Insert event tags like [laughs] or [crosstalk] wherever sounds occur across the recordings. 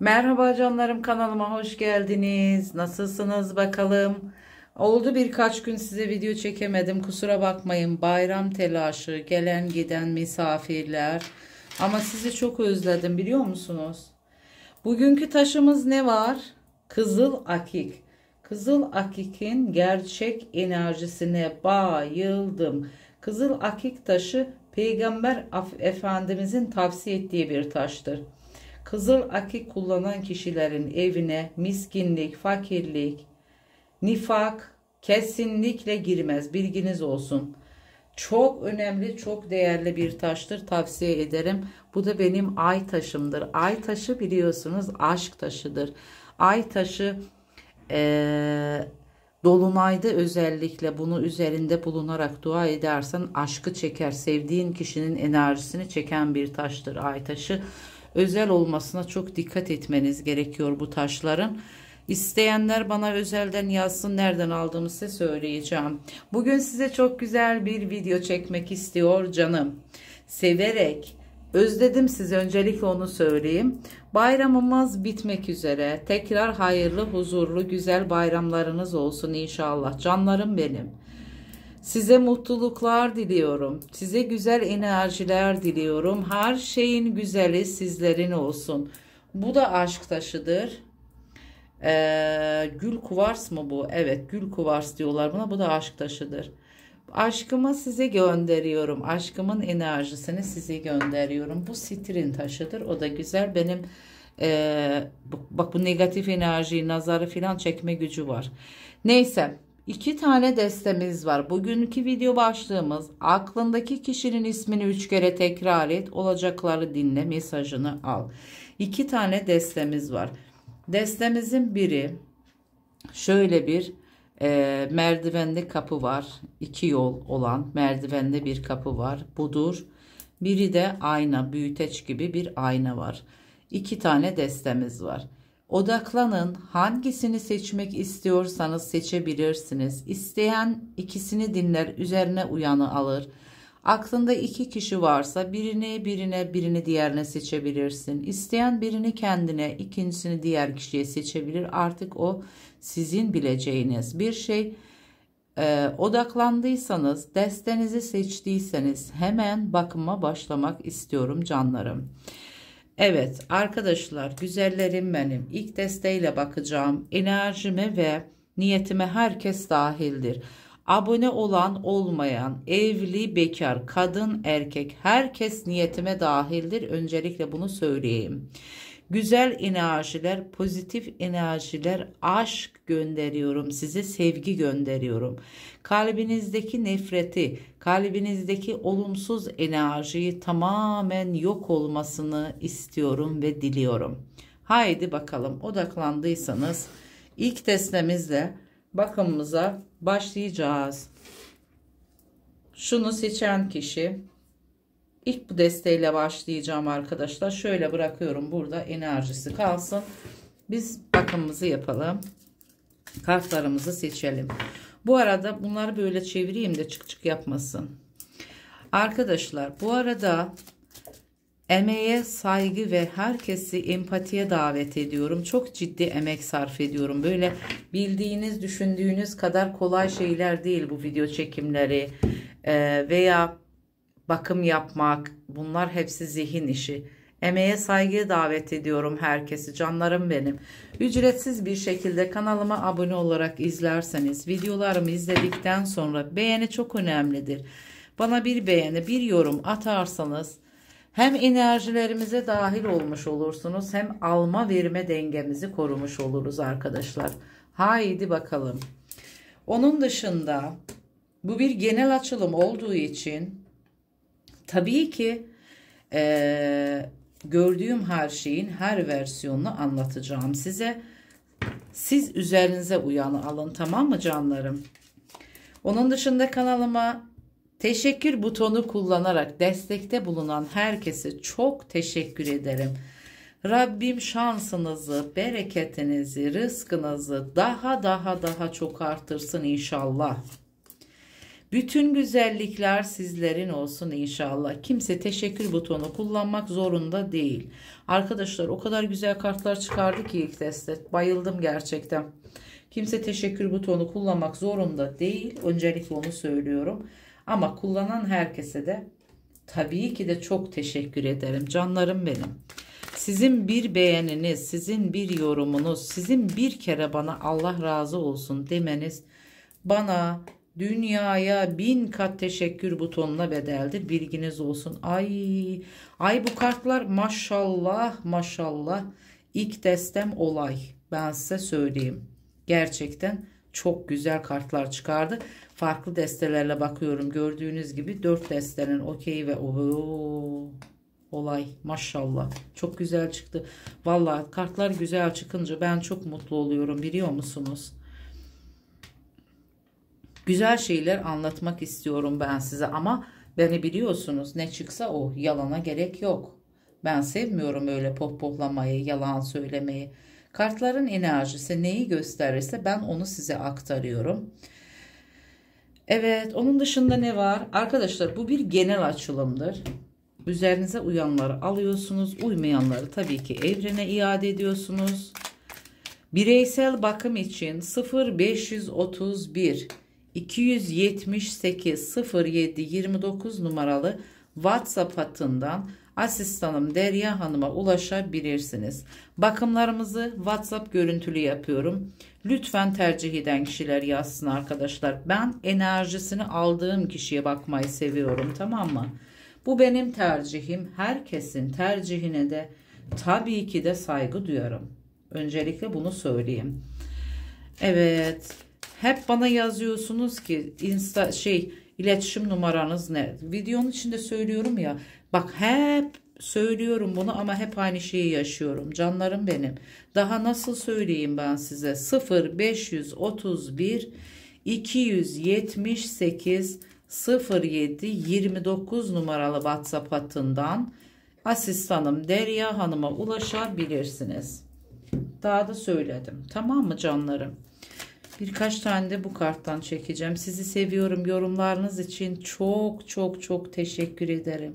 Merhaba canlarım kanalıma hoş geldiniz. Nasılsınız bakalım? Oldu birkaç gün size video çekemedim. Kusura bakmayın. Bayram telaşı, gelen giden misafirler. Ama sizi çok özledim biliyor musunuz? Bugünkü taşımız ne var? Kızıl akik. Kızıl akikin gerçek enerjisine bayıldım. Kızıl akik taşı Peygamber Efendimizin tavsiye ettiği bir taştır. Kızıl akik kullanan kişilerin evine miskinlik, fakirlik, nifak kesinlikle girmez. Bilginiz olsun. Çok önemli, çok değerli bir taştır. Tavsiye ederim. Bu da benim ay taşımdır. Ay taşı biliyorsunuz aşk taşıdır. Ay taşı ee, Dolunayda özellikle bunu üzerinde bulunarak dua edersen aşkı çeker. Sevdiğin kişinin enerjisini çeken bir taştır ay taşı özel olmasına çok dikkat etmeniz gerekiyor bu taşların. İsteyenler bana özelden yazsın nereden aldığımı size söyleyeceğim. Bugün size çok güzel bir video çekmek istiyor canım. Severek özledim size öncelikle onu söyleyeyim. Bayramımız bitmek üzere. Tekrar hayırlı, huzurlu, güzel bayramlarınız olsun inşallah. Canlarım benim. Size mutluluklar diliyorum. Size güzel enerjiler diliyorum. Her şeyin güzeli sizlerin olsun. Bu da aşk taşıdır. Ee, gül kuvars mı bu? Evet gül kuvars diyorlar buna. Bu da aşk taşıdır. Aşkımı size gönderiyorum. Aşkımın enerjisini size gönderiyorum. Bu sitrin taşıdır. O da güzel. Benim e, bak bu negatif enerjiyi, nazarı filan çekme gücü var. Neyse. İki tane destemiz var. Bugünkü video başlığımız aklındaki kişinin ismini üç kere tekrar et. Olacakları dinle mesajını al. İki tane destemiz var. Destemizin biri şöyle bir e, merdivenli kapı var. iki yol olan merdivenli bir kapı var. Budur. Biri de ayna büyüteç gibi bir ayna var. İki tane destemiz var. Odaklanın. Hangisini seçmek istiyorsanız seçebilirsiniz. İsteyen ikisini dinler, üzerine uyanı alır. Aklında iki kişi varsa birini birine birini diğerine seçebilirsin. İsteyen birini kendine ikincisini diğer kişiye seçebilir. Artık o sizin bileceğiniz bir şey. Ee, odaklandıysanız destenizi seçtiyseniz hemen bakıma başlamak istiyorum canlarım. Evet arkadaşlar güzellerim benim ilk desteğiyle bakacağım enerjime ve niyetime herkes dahildir. Abone olan olmayan evli bekar kadın erkek herkes niyetime dahildir öncelikle bunu söyleyeyim. Güzel enerjiler, pozitif enerjiler, aşk gönderiyorum size, sevgi gönderiyorum. Kalbinizdeki nefreti, kalbinizdeki olumsuz enerjiyi tamamen yok olmasını istiyorum ve diliyorum. Haydi bakalım odaklandıysanız ilk testimizle bakımımıza başlayacağız. Şunu seçen kişi İlk bu desteğiyle başlayacağım arkadaşlar. Şöyle bırakıyorum burada enerjisi kalsın. Biz bakımımızı yapalım. Kartlarımızı seçelim. Bu arada bunları böyle çevireyim de çık çık yapmasın. Arkadaşlar bu arada emeğe saygı ve herkesi empatiye davet ediyorum. Çok ciddi emek sarf ediyorum. Böyle bildiğiniz düşündüğünüz kadar kolay şeyler değil bu video çekimleri ee, veya bakım yapmak bunlar hepsi zihin işi. Emeğe saygıya davet ediyorum herkesi canlarım benim. Ücretsiz bir şekilde kanalıma abone olarak izlerseniz videolarımı izledikten sonra beğeni çok önemlidir. Bana bir beğeni bir yorum atarsanız hem enerjilerimize dahil olmuş olursunuz hem alma verme dengemizi korumuş oluruz arkadaşlar. Haydi bakalım. Onun dışında bu bir genel açılım olduğu için Tabii ki e, gördüğüm her şeyin her versiyonunu anlatacağım size. Siz üzerinize uyanı alın tamam mı canlarım? Onun dışında kanalıma teşekkür butonu kullanarak destekte bulunan herkese çok teşekkür ederim. Rabbim şansınızı, bereketinizi, rızkınızı daha daha daha çok artırsın inşallah. Bütün güzellikler sizlerin olsun inşallah. Kimse teşekkür butonu kullanmak zorunda değil. Arkadaşlar o kadar güzel kartlar çıkardı ki ilk testte. Bayıldım gerçekten. Kimse teşekkür butonu kullanmak zorunda değil. Öncelikle onu söylüyorum. Ama kullanan herkese de tabii ki de çok teşekkür ederim. Canlarım benim. Sizin bir beğeniniz, sizin bir yorumunuz, sizin bir kere bana Allah razı olsun demeniz bana Dünyaya bin kat teşekkür butonuna bedeldir. Bilginiz olsun. Ay, ay bu kartlar maşallah maşallah. ilk destem olay. Ben size söyleyeyim. Gerçekten çok güzel kartlar çıkardı. Farklı destelerle bakıyorum. Gördüğünüz gibi dört destenin okey ve ooo olay maşallah çok güzel çıktı. Vallahi kartlar güzel çıkınca ben çok mutlu oluyorum biliyor musunuz? Güzel şeyler anlatmak istiyorum ben size ama beni biliyorsunuz ne çıksa o yalana gerek yok. Ben sevmiyorum öyle pohpohlamayı, yalan söylemeyi. Kartların enerjisi neyi gösterirse ben onu size aktarıyorum. Evet onun dışında ne var? Arkadaşlar bu bir genel açılımdır. Üzerinize uyanları alıyorsunuz. Uymayanları tabii ki evrene iade ediyorsunuz. Bireysel bakım için 0531 278 07 29 numaralı WhatsApp hattından asistanım Derya Hanım'a ulaşabilirsiniz. Bakımlarımızı WhatsApp görüntülü yapıyorum. Lütfen tercih eden kişiler yazsın arkadaşlar. Ben enerjisini aldığım kişiye bakmayı seviyorum tamam mı? Bu benim tercihim. Herkesin tercihine de tabii ki de saygı duyarım. Öncelikle bunu söyleyeyim. Evet hep bana yazıyorsunuz ki insta şey iletişim numaranız ne? Videonun içinde söylüyorum ya. Bak hep söylüyorum bunu ama hep aynı şeyi yaşıyorum. Canlarım benim. Daha nasıl söyleyeyim ben size? 0 531 278 07 29 numaralı WhatsApp hattından asistanım Derya Hanım'a ulaşabilirsiniz. Daha da söyledim. Tamam mı canlarım? Birkaç tane de bu karttan çekeceğim. Sizi seviyorum. Yorumlarınız için çok çok çok teşekkür ederim.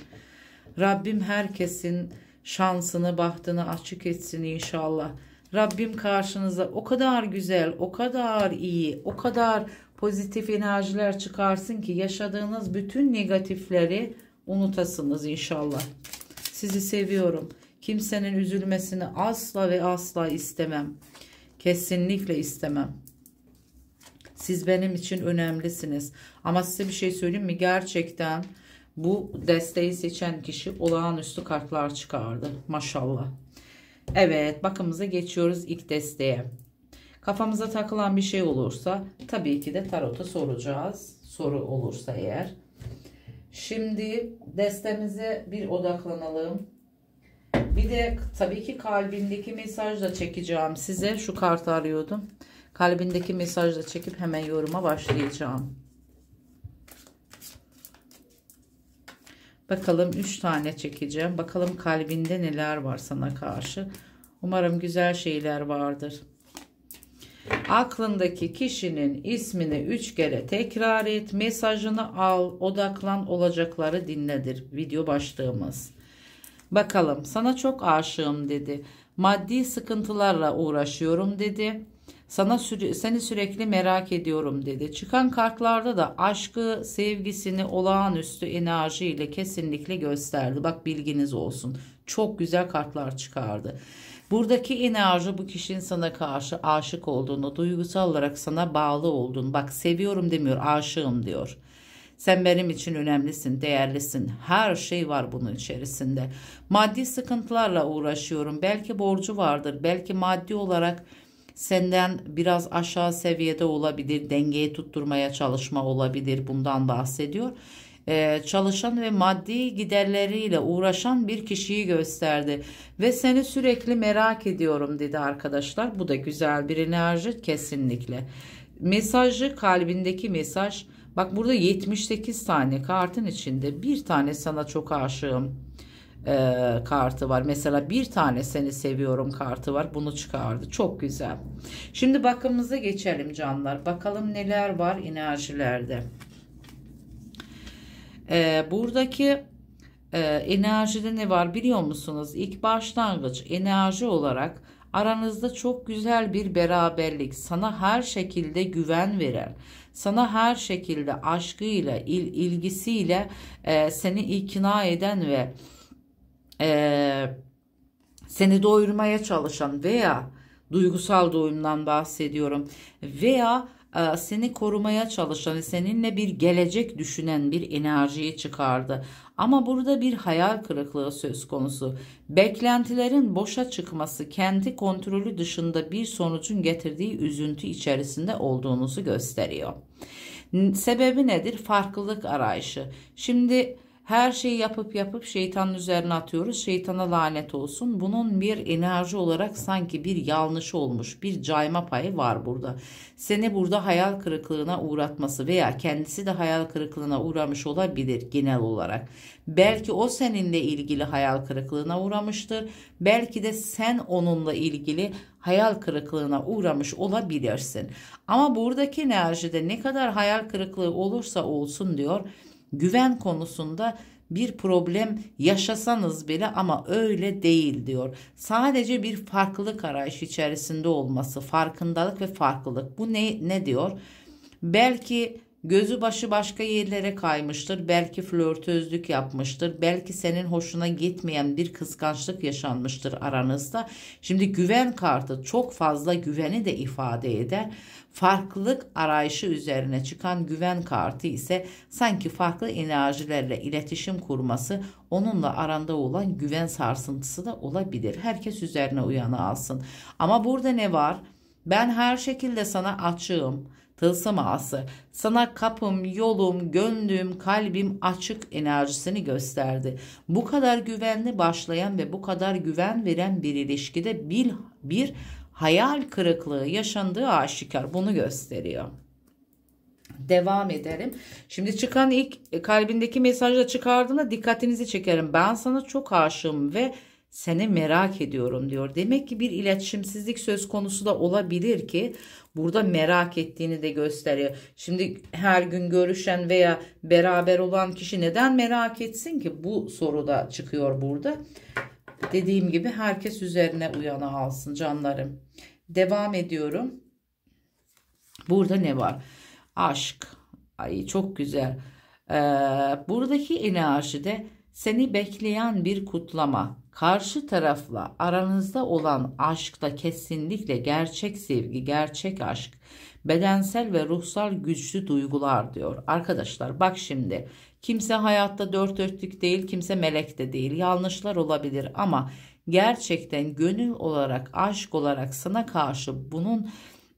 Rabbim herkesin şansını, bahtını açık etsin inşallah. Rabbim karşınıza o kadar güzel, o kadar iyi, o kadar pozitif enerjiler çıkarsın ki yaşadığınız bütün negatifleri unutasınız inşallah. Sizi seviyorum. Kimsenin üzülmesini asla ve asla istemem. Kesinlikle istemem. Siz benim için önemlisiniz. Ama size bir şey söyleyeyim mi? Gerçekten bu desteği seçen kişi olağanüstü kartlar çıkardı. Maşallah. Evet bakımıza geçiyoruz ilk desteğe. Kafamıza takılan bir şey olursa tabii ki de tarota soracağız. Soru olursa eğer. Şimdi destemize bir odaklanalım. Bir de tabii ki kalbindeki mesaj da çekeceğim size. Şu kartı arıyordum. Kalbindeki mesajla çekip hemen yoruma başlayacağım. Bakalım 3 tane çekeceğim. Bakalım kalbinde neler var sana karşı. Umarım güzel şeyler vardır. Aklındaki kişinin ismini 3 kere tekrar et. Mesajını al. Odaklan olacakları dinledir. Video başlığımız. Bakalım sana çok aşığım dedi. Maddi sıkıntılarla uğraşıyorum dedi. Sana süre, seni sürekli merak ediyorum dedi. Çıkan kartlarda da aşkı, sevgisini olağanüstü enerjiyle kesinlikle gösterdi. Bak bilginiz olsun. Çok güzel kartlar çıkardı. Buradaki enerji bu kişinin sana karşı aşık olduğunu, duygusal olarak sana bağlı olduğunu. Bak seviyorum demiyor, aşığım diyor. Sen benim için önemlisin, değerlisin. Her şey var bunun içerisinde. Maddi sıkıntılarla uğraşıyorum. Belki borcu vardır, belki maddi olarak Senden biraz aşağı seviyede olabilir, dengeyi tutturmaya çalışma olabilir bundan bahsediyor. Ee, çalışan ve maddi giderleriyle uğraşan bir kişiyi gösterdi ve seni sürekli merak ediyorum dedi arkadaşlar. Bu da güzel bir enerji kesinlikle. Mesajı kalbindeki mesaj bak burada 78 tane kartın içinde bir tane sana çok aşığım e, kartı var. Mesela bir tane seni seviyorum kartı var. Bunu çıkardı. Çok güzel. Şimdi bakımıza geçelim canlar. Bakalım neler var enerjilerde. E, buradaki e, enerjide ne var biliyor musunuz? İlk başlangıç enerji olarak aranızda çok güzel bir beraberlik sana her şekilde güven veren sana her şekilde aşkıyla il, ilgisiyle e, seni ikna eden ve e, seni doyurmaya çalışan veya duygusal doyumdan bahsediyorum veya e, seni korumaya çalışan seninle bir gelecek düşünen bir enerjiyi çıkardı. Ama burada bir hayal kırıklığı söz konusu. Beklentilerin boşa çıkması kendi kontrolü dışında bir sonucun getirdiği üzüntü içerisinde olduğunuzu gösteriyor. Sebebi nedir? Farklılık arayışı. Şimdi her şeyi yapıp yapıp şeytanın üzerine atıyoruz. Şeytana lanet olsun. Bunun bir enerji olarak sanki bir yanlış olmuş, bir cayma payı var burada. Seni burada hayal kırıklığına uğratması veya kendisi de hayal kırıklığına uğramış olabilir genel olarak. Belki o seninle ilgili hayal kırıklığına uğramıştır. Belki de sen onunla ilgili hayal kırıklığına uğramış olabilirsin. Ama buradaki enerjide ne kadar hayal kırıklığı olursa olsun diyor güven konusunda bir problem yaşasanız bile ama öyle değil diyor. Sadece bir farklılık arayışı içerisinde olması, farkındalık ve farklılık. Bu ne ne diyor? Belki Gözü başı başka yerlere kaymıştır. Belki flörtözlük yapmıştır. Belki senin hoşuna gitmeyen bir kıskançlık yaşanmıştır aranızda. Şimdi güven kartı çok fazla güveni de ifade eder. Farklılık arayışı üzerine çıkan güven kartı ise sanki farklı enerjilerle iletişim kurması, onunla aranda olan güven sarsıntısı da olabilir. Herkes üzerine uyanı alsın. Ama burada ne var? Ben her şekilde sana açığım Tılsım ağası sana kapım, yolum, gönlüm, kalbim açık enerjisini gösterdi. Bu kadar güvenli başlayan ve bu kadar güven veren bir ilişkide bir, bir hayal kırıklığı yaşandığı aşikar bunu gösteriyor. Devam edelim. Şimdi çıkan ilk kalbindeki mesajı da çıkardığında dikkatinizi çekerim. Ben sana çok aşığım ve seni merak ediyorum diyor. Demek ki bir iletişimsizlik söz konusu da olabilir ki burada merak ettiğini de gösteriyor. Şimdi her gün görüşen veya beraber olan kişi neden merak etsin ki? Bu soru da çıkıyor burada. Dediğim gibi herkes üzerine uyana alsın canlarım. Devam ediyorum. Burada ne var? Aşk. Ay çok güzel. Ee, buradaki enerjide seni bekleyen bir kutlama Karşı tarafla aranızda olan aşkta kesinlikle gerçek sevgi, gerçek aşk, bedensel ve ruhsal güçlü duygular diyor. Arkadaşlar bak şimdi kimse hayatta dört örtük değil, kimse melek de değil. Yanlışlar olabilir ama gerçekten gönül olarak, aşk olarak sana karşı bunun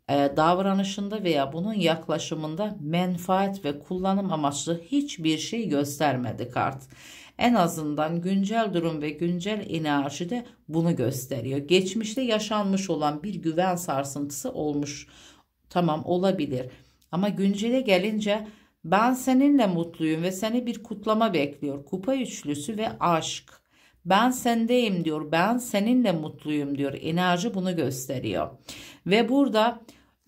e, davranışında veya bunun yaklaşımında menfaat ve kullanım amaçlı hiçbir şey göstermedi kart. En azından güncel durum ve güncel enerji de bunu gösteriyor. Geçmişte yaşanmış olan bir güven sarsıntısı olmuş. Tamam olabilir ama güncele gelince ben seninle mutluyum ve seni bir kutlama bekliyor. Kupa üçlüsü ve aşk. Ben sendeyim diyor. Ben seninle mutluyum diyor. Enerji bunu gösteriyor. Ve burada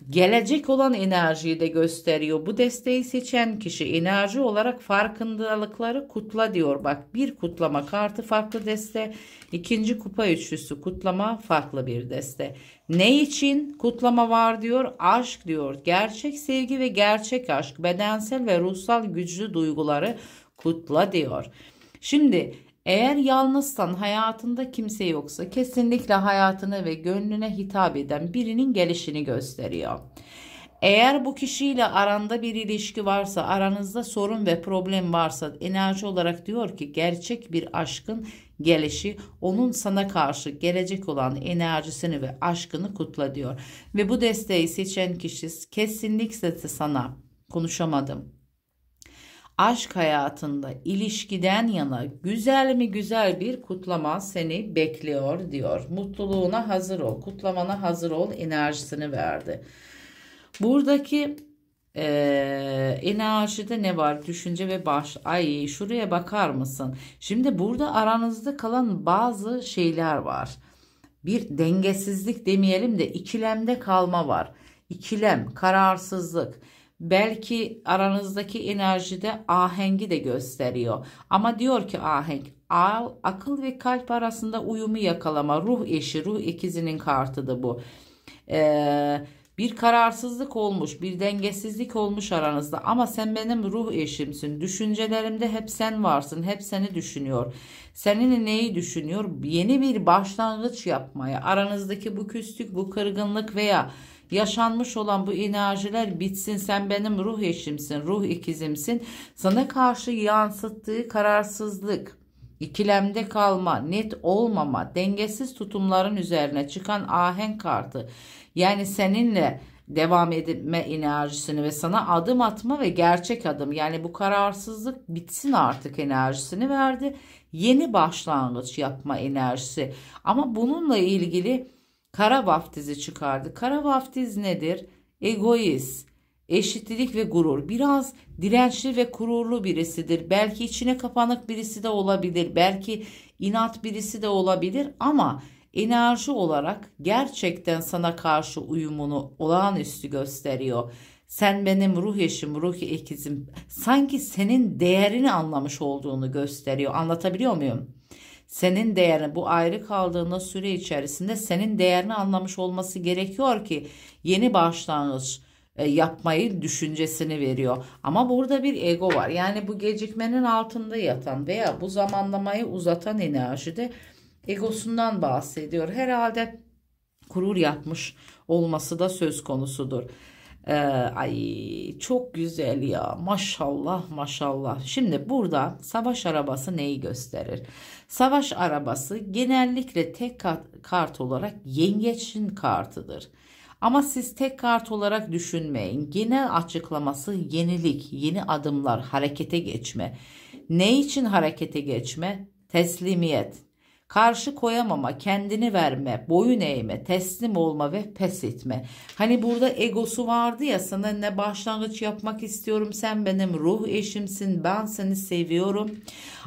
gelecek olan enerjiyi de gösteriyor. Bu desteği seçen kişi enerji olarak farkındalıkları kutla diyor. Bak bir kutlama kartı farklı deste, ikinci kupa üçlüsü kutlama farklı bir deste. Ne için kutlama var diyor? Aşk diyor. Gerçek sevgi ve gerçek aşk, bedensel ve ruhsal güçlü duyguları kutla diyor. Şimdi eğer yalnızsan hayatında kimse yoksa kesinlikle hayatını ve gönlüne hitap eden birinin gelişini gösteriyor. Eğer bu kişiyle aranda bir ilişki varsa, aranızda sorun ve problem varsa enerji olarak diyor ki gerçek bir aşkın gelişi onun sana karşı gelecek olan enerjisini ve aşkını kutla diyor. Ve bu desteği seçen kişi kesinlikle sana konuşamadım aşk hayatında ilişkiden yana güzel mi güzel bir kutlama seni bekliyor diyor. Mutluluğuna hazır ol, kutlamana hazır ol enerjisini verdi. Buradaki e, enerjide ne var? Düşünce ve baş. Ay şuraya bakar mısın? Şimdi burada aranızda kalan bazı şeyler var. Bir dengesizlik demeyelim de ikilemde kalma var. İkilem, kararsızlık Belki aranızdaki enerjide ahengi de gösteriyor. Ama diyor ki ahenk akıl ve kalp arasında uyumu yakalama ruh eşi ruh ikizinin da bu. Eee bir kararsızlık olmuş, bir dengesizlik olmuş aranızda ama sen benim ruh eşimsin. Düşüncelerimde hep sen varsın, hep seni düşünüyor. Senin neyi düşünüyor? Yeni bir başlangıç yapmaya, aranızdaki bu küslük, bu kırgınlık veya yaşanmış olan bu enerjiler bitsin sen benim ruh eşimsin ruh ikizimsin sana karşı yansıttığı kararsızlık ikilemde kalma net olmama dengesiz tutumların üzerine çıkan ahenk kartı yani seninle devam etme enerjisini ve sana adım atma ve gerçek adım yani bu kararsızlık bitsin artık enerjisini verdi. Yeni başlangıç yapma enerjisi ama bununla ilgili Kara vaftizi çıkardı. Kara vaftiz nedir? Egoist, eşitlik ve gurur. Biraz dirençli ve gururlu birisidir. Belki içine kapanık birisi de olabilir. Belki inat birisi de olabilir ama enerji olarak gerçekten sana karşı uyumunu olağanüstü gösteriyor. Sen benim ruh eşim, ruh ikizim. Sanki senin değerini anlamış olduğunu gösteriyor. Anlatabiliyor muyum? senin değerini bu ayrı kaldığında süre içerisinde senin değerini anlamış olması gerekiyor ki yeni başlangıç e, yapmayı düşüncesini veriyor. Ama burada bir ego var. Yani bu gecikmenin altında yatan veya bu zamanlamayı uzatan enerjide egosundan bahsediyor. Herhalde kurur yapmış olması da söz konusudur. Ee, ay çok güzel ya maşallah maşallah. Şimdi burada savaş arabası neyi gösterir? Savaş arabası genellikle tek kart olarak yengeçin kartıdır. Ama siz tek kart olarak düşünmeyin. Genel açıklaması yenilik, yeni adımlar, harekete geçme. Ne için harekete geçme? Teslimiyet. Karşı koyamama, kendini verme, boyun eğme, teslim olma ve pes etme. Hani burada egosu vardı ya sana ne başlangıç yapmak istiyorum sen benim ruh eşimsin ben seni seviyorum.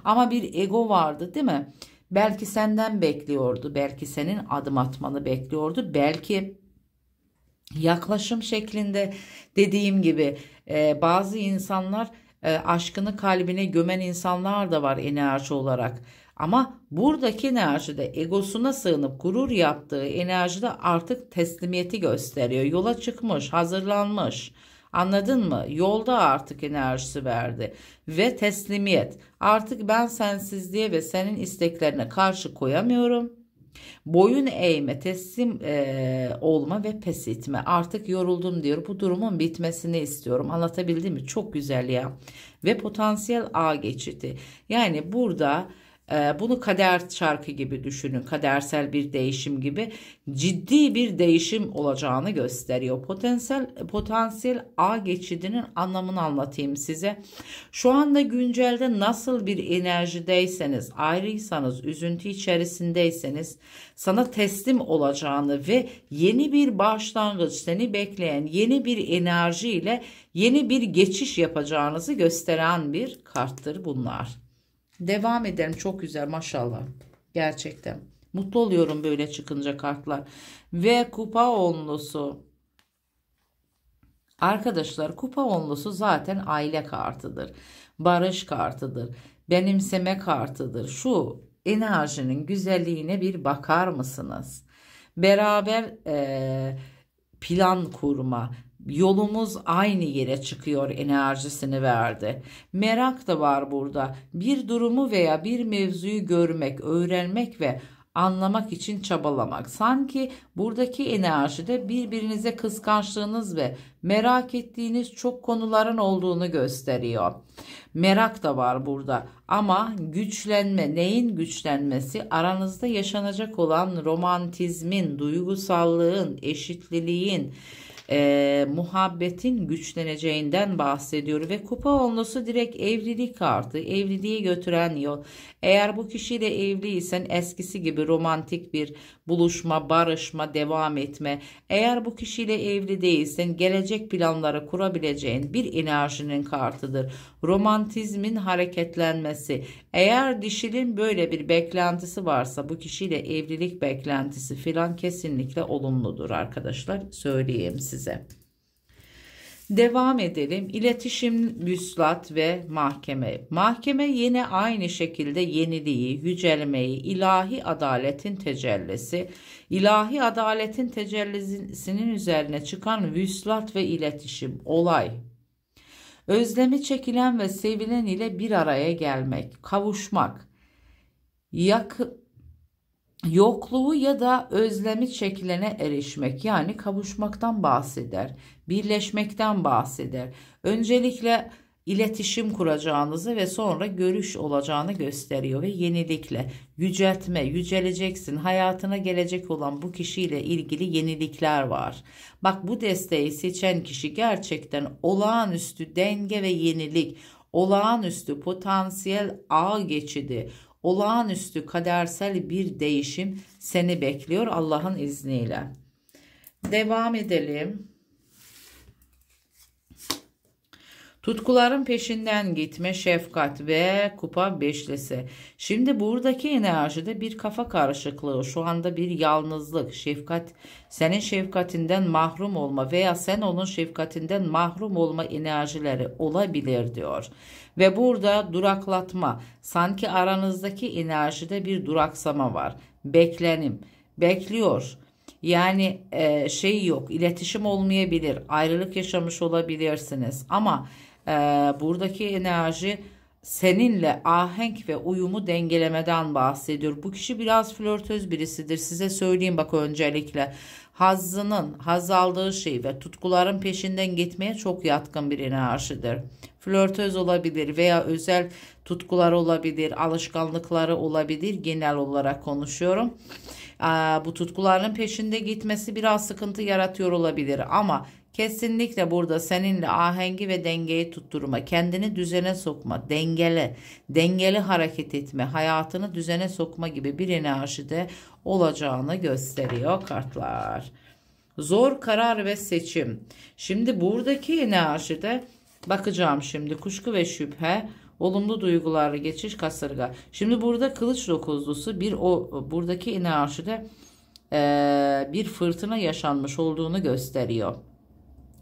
Ama bir ego vardı değil mi? Belki senden bekliyordu. Belki senin adım atmanı bekliyordu. Belki yaklaşım şeklinde dediğim gibi e, bazı insanlar e, aşkını kalbine gömen insanlar da var enerji olarak. Ama buradaki enerjide egosuna sığınıp gurur yaptığı enerjide artık teslimiyeti gösteriyor. Yola çıkmış, hazırlanmış. Anladın mı? Yolda artık enerjisi verdi ve teslimiyet. Artık ben sensizliğe ve senin isteklerine karşı koyamıyorum. Boyun eğme, teslim e, olma ve pes etme. Artık yoruldum diyor. Bu durumun bitmesini istiyorum. Anlatabildim mi? Çok güzel ya. Ve potansiyel A geçidi. Yani burada ee, bunu kader çarkı gibi düşünün, kadersel bir değişim gibi ciddi bir değişim olacağını gösteriyor. Potansiyel potansiyel A geçidinin anlamını anlatayım size. Şu anda güncelde nasıl bir enerjideyseniz, ayrıysanız, üzüntü içerisindeyseniz sana teslim olacağını ve yeni bir başlangıç seni bekleyen yeni bir enerji ile yeni bir geçiş yapacağınızı gösteren bir karttır bunlar. Devam ederim Çok güzel maşallah. Gerçekten. Mutlu oluyorum böyle çıkınca kartlar. Ve kupa onlusu. Arkadaşlar kupa onlusu zaten aile kartıdır. Barış kartıdır. Benimseme kartıdır. Şu enerjinin güzelliğine bir bakar mısınız? Beraber e, plan kurma, yolumuz aynı yere çıkıyor enerjisini verdi. Merak da var burada. Bir durumu veya bir mevzuyu görmek, öğrenmek ve anlamak için çabalamak. Sanki buradaki enerjide birbirinize kıskançlığınız ve merak ettiğiniz çok konuların olduğunu gösteriyor. Merak da var burada ama güçlenme neyin güçlenmesi aranızda yaşanacak olan romantizmin, duygusallığın, eşitliliğin, e, muhabbetin güçleneceğinden bahsediyor ve kupa olması direkt evlilik kartı evliliği götüren yol eğer bu kişiyle evliysen eskisi gibi romantik bir buluşma, barışma, devam etme. Eğer bu kişiyle evli değilsen gelecek planları kurabileceğin bir enerjinin kartıdır. Romantizmin hareketlenmesi. Eğer dişinin böyle bir beklentisi varsa bu kişiyle evlilik beklentisi filan kesinlikle olumludur arkadaşlar söyleyeyim size. Devam edelim. İletişim, müslat ve mahkeme. Mahkeme yine aynı şekilde yeniliği, yücelmeyi, ilahi adaletin tecellisi, ilahi adaletin tecellisinin üzerine çıkan vüslat ve iletişim, olay, özlemi çekilen ve sevilen ile bir araya gelmek, kavuşmak, yakı, yokluğu ya da özlemi şekline erişmek yani kavuşmaktan bahseder. Birleşmekten bahseder. Öncelikle iletişim kuracağınızı ve sonra görüş olacağını gösteriyor ve yenilikle yüceltme, yüceleceksin. Hayatına gelecek olan bu kişiyle ilgili yenilikler var. Bak bu desteği seçen kişi gerçekten olağanüstü denge ve yenilik, olağanüstü potansiyel ağ geçidi, olağanüstü kadersel bir değişim seni bekliyor Allah'ın izniyle. Devam edelim. Tutkuların peşinden gitme, şefkat ve kupa beşlisi. Şimdi buradaki enerjide bir kafa karışıklığı, şu anda bir yalnızlık, şefkat, senin şefkatinden mahrum olma veya sen onun şefkatinden mahrum olma enerjileri olabilir diyor. Ve burada duraklatma, sanki aranızdaki enerjide bir duraksama var. Beklenim, bekliyor. Yani e, şey yok, iletişim olmayabilir, ayrılık yaşamış olabilirsiniz. Ama e, buradaki enerji seninle ahenk ve uyumu dengelemeden bahsediyor. Bu kişi biraz flörtöz birisidir. Size söyleyeyim bak öncelikle hazzının, haz aldığı şey ve tutkuların peşinden gitmeye çok yatkın bir enerjidir. Flörtöz olabilir veya özel tutkular olabilir, alışkanlıkları olabilir. Genel olarak konuşuyorum. Bu tutkuların peşinde gitmesi biraz sıkıntı yaratıyor olabilir ama Kesinlikle burada seninle ahengi ve dengeyi tutturma, kendini düzene sokma, dengele, dengeli hareket etme, hayatını düzene sokma gibi bir enerjide olacağını gösteriyor kartlar. Zor karar ve seçim. Şimdi buradaki enerjide bakacağım şimdi kuşku ve şüphe, olumlu duyguları geçiş kasırga. Şimdi burada kılıç dokuzlusu bir o buradaki enerjide e, bir fırtına yaşanmış olduğunu gösteriyor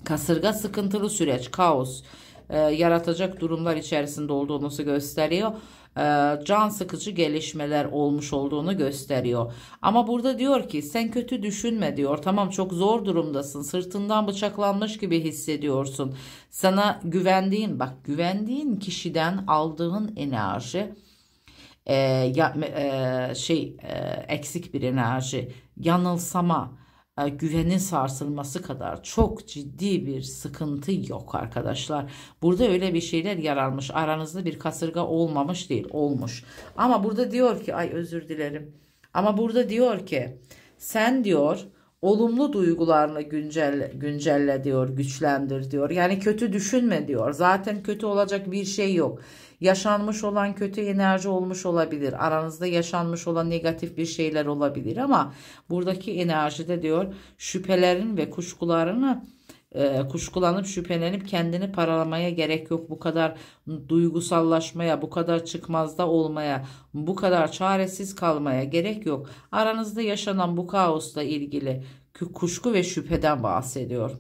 kasırga sıkıntılı süreç, kaos e, yaratacak durumlar içerisinde olduğunuzu gösteriyor. E, can sıkıcı gelişmeler olmuş olduğunu gösteriyor. Ama burada diyor ki sen kötü düşünme diyor. Tamam çok zor durumdasın. Sırtından bıçaklanmış gibi hissediyorsun. Sana güvendiğin bak güvendiğin kişiden aldığın enerji e, ya, e, şey e, eksik bir enerji yanılsama e, güvenin sarsılması kadar çok ciddi bir sıkıntı yok arkadaşlar. Burada öyle bir şeyler yaralmış. Aranızda bir kasırga olmamış değil olmuş. Ama burada diyor ki ay özür dilerim. Ama burada diyor ki sen diyor olumlu duygularını güncelle, güncelle diyor, güçlendir diyor. Yani kötü düşünme diyor. Zaten kötü olacak bir şey yok. Yaşanmış olan kötü enerji olmuş olabilir. Aranızda yaşanmış olan negatif bir şeyler olabilir ama buradaki enerjide diyor şüphelerin ve kuşkularını e, kuşkulanıp şüphelenip kendini paralamaya gerek yok. Bu kadar duygusallaşmaya, bu kadar çıkmazda olmaya, bu kadar çaresiz kalmaya gerek yok. Aranızda yaşanan bu kaosla ilgili kuşku ve şüpheden bahsediyor.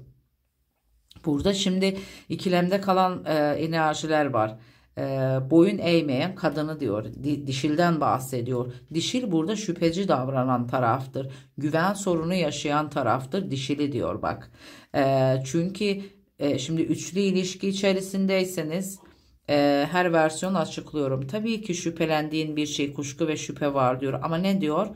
Burada şimdi ikilemde kalan e, enerjiler var e, boyun eğmeyen kadını diyor. Di, dişilden bahsediyor. Dişil burada şüpheci davranan taraftır. Güven sorunu yaşayan taraftır. Dişili diyor bak. E, çünkü e, şimdi üçlü ilişki içerisindeyseniz e, her versiyon açıklıyorum. Tabii ki şüphelendiğin bir şey kuşku ve şüphe var diyor. Ama ne diyor?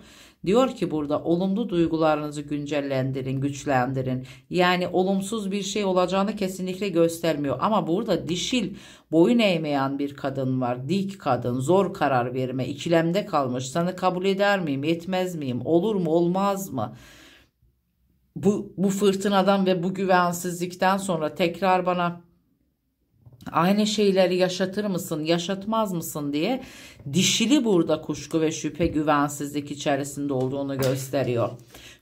Diyor ki burada olumlu duygularınızı güncellendirin, güçlendirin. Yani olumsuz bir şey olacağını kesinlikle göstermiyor. Ama burada dişil, boyun eğmeyen bir kadın var. Dik kadın, zor karar verme, ikilemde kalmış. Sana kabul eder miyim, etmez miyim, olur mu, olmaz mı? Bu, bu fırtınadan ve bu güvensizlikten sonra tekrar bana aynı şeyleri yaşatır mısın, yaşatmaz mısın diye dişili burada kuşku ve şüphe güvensizlik içerisinde olduğunu gösteriyor.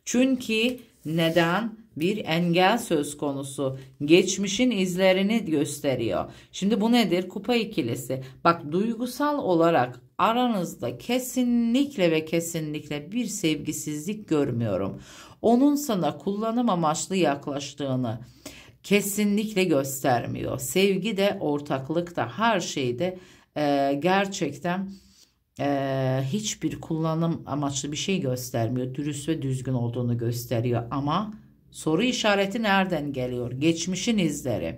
Çünkü neden? Bir engel söz konusu. Geçmişin izlerini gösteriyor. Şimdi bu nedir? Kupa ikilisi. Bak duygusal olarak aranızda kesinlikle ve kesinlikle bir sevgisizlik görmüyorum. Onun sana kullanım amaçlı yaklaştığını, kesinlikle göstermiyor. Sevgi de ortaklık da her şeyde e, gerçekten e, hiçbir kullanım amaçlı bir şey göstermiyor. Dürüst ve düzgün olduğunu gösteriyor ama Soru işareti nereden geliyor? Geçmişin izleri.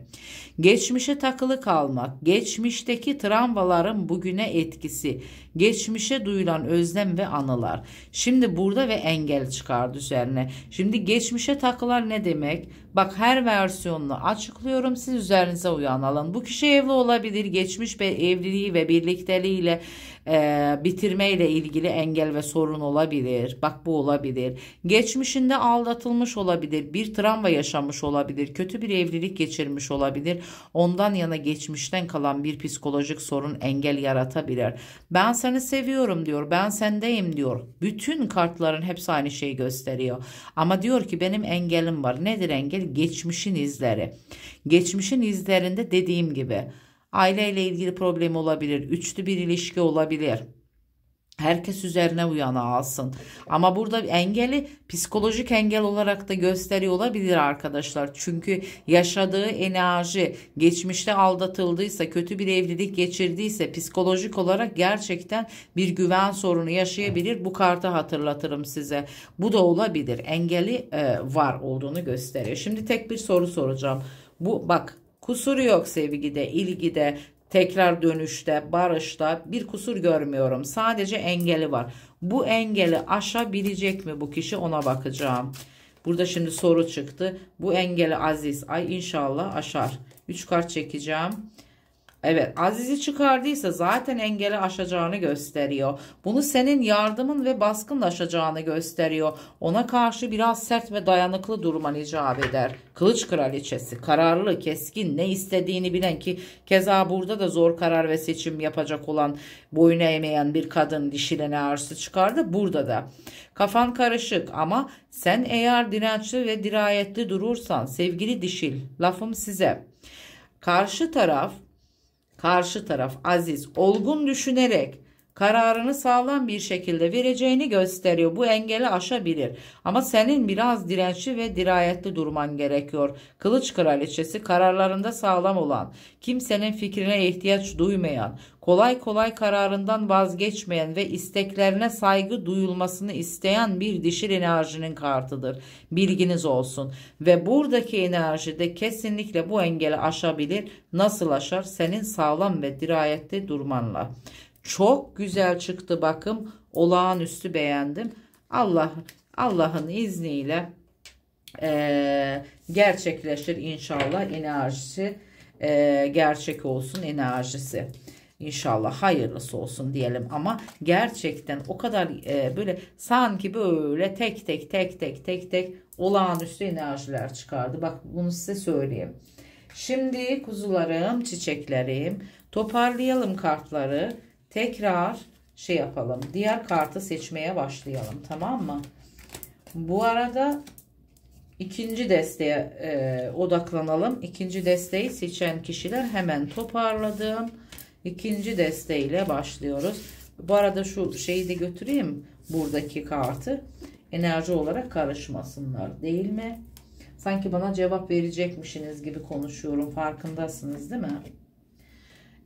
Geçmişe takılı kalmak, geçmişteki travmaların bugüne etkisi, geçmişe duyulan özlem ve anılar. Şimdi burada ve engel çıkardı üzerine. Şimdi geçmişe takılar ne demek? Bak her versiyonunu açıklıyorum siz üzerinize uyan alın. Bu kişi evli olabilir geçmiş ve evliliği ve birlikteliğiyle e, bitirmeyle ilgili engel ve sorun olabilir. Bak bu olabilir. Geçmişinde aldatılmış olabilir. Bir travma yaşamış olabilir. Kötü bir evlilik geçirmiş olabilir. Ondan yana geçmişten kalan bir psikolojik sorun engel yaratabilir. Ben seni seviyorum diyor. Ben sendeyim diyor. Bütün kartların hepsi aynı şeyi gösteriyor. Ama diyor ki benim engelim var. Nedir engel? Geçmişin izleri. Geçmişin izlerinde dediğim gibi Aileyle ilgili problem olabilir. Üçlü bir ilişki olabilir. Herkes üzerine uyanı alsın. Ama burada engeli psikolojik engel olarak da gösteriyor olabilir arkadaşlar. Çünkü yaşadığı enerji geçmişte aldatıldıysa, kötü bir evlilik geçirdiyse psikolojik olarak gerçekten bir güven sorunu yaşayabilir. Bu kartı hatırlatırım size. Bu da olabilir. Engeli e, var olduğunu gösteriyor. Şimdi tek bir soru soracağım. Bu bak Kusuru yok sevgide, ilgide, tekrar dönüşte, barışta bir kusur görmüyorum. Sadece engeli var. Bu engeli aşabilecek mi bu kişi ona bakacağım. Burada şimdi soru çıktı. Bu engeli Aziz. Ay inşallah aşar. 3 kart çekeceğim. Evet Aziz'i çıkardıysa zaten engeli aşacağını gösteriyor. Bunu senin yardımın ve baskınla aşacağını gösteriyor. Ona karşı biraz sert ve dayanıklı durman icap eder. Kılıç kraliçesi kararlı, keskin, ne istediğini bilen ki keza burada da zor karar ve seçim yapacak olan boyun eğmeyen bir kadın dişiline arsı çıkardı. Burada da kafan karışık ama sen eğer dirençli ve dirayetli durursan sevgili dişil lafım size. Karşı taraf karşı taraf aziz olgun düşünerek kararını sağlam bir şekilde vereceğini gösteriyor. Bu engeli aşabilir. Ama senin biraz dirençli ve dirayetli durman gerekiyor. Kılıç kraliçesi kararlarında sağlam olan, kimsenin fikrine ihtiyaç duymayan, kolay kolay kararından vazgeçmeyen ve isteklerine saygı duyulmasını isteyen bir dişil enerjinin kartıdır. Bilginiz olsun. Ve buradaki enerjide kesinlikle bu engeli aşabilir. Nasıl aşar? Senin sağlam ve dirayetli durmanla. Çok güzel çıktı bakım. Olağanüstü beğendim. Allah Allah'ın izniyle e, gerçekleşir inşallah enerjisi e, gerçek olsun enerjisi. İnşallah hayırlısı olsun diyelim ama gerçekten o kadar e, böyle sanki böyle tek tek tek tek tek tek olağanüstü enerjiler çıkardı. Bak bunu size söyleyeyim. Şimdi kuzularım, çiçeklerim toparlayalım kartları tekrar şey yapalım. Diğer kartı seçmeye başlayalım. Tamam mı? Bu arada ikinci desteğe e, odaklanalım. İkinci desteği seçen kişiler hemen toparladım. İkinci desteğiyle başlıyoruz. Bu arada şu şeyi de götüreyim. Buradaki kartı enerji olarak karışmasınlar değil mi? Sanki bana cevap verecekmişsiniz gibi konuşuyorum. Farkındasınız değil mi?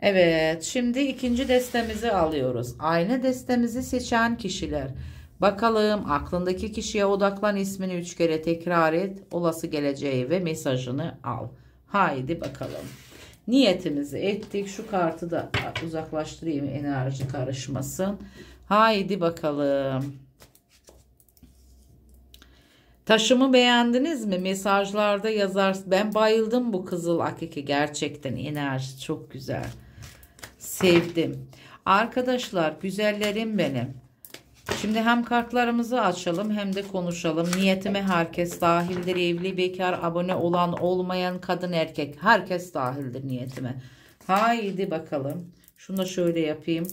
Evet şimdi ikinci destemizi alıyoruz. Aynı destemizi seçen kişiler. Bakalım aklındaki kişiye odaklan ismini 3 kere tekrar et. Olası geleceği ve mesajını al. Haydi bakalım. Niyetimizi ettik. Şu kartı da uzaklaştırayım enerji karışmasın. Haydi bakalım. Taşımı beğendiniz mi? Mesajlarda yazarsın. Ben bayıldım bu kızıl akiki gerçekten enerji çok güzel sevdim. Arkadaşlar güzellerim benim. Şimdi hem kartlarımızı açalım hem de konuşalım. Niyetime herkes dahildir. Evli, bekar, abone olan, olmayan, kadın, erkek. Herkes dahildir niyetime. Haydi bakalım. Şunu da şöyle yapayım.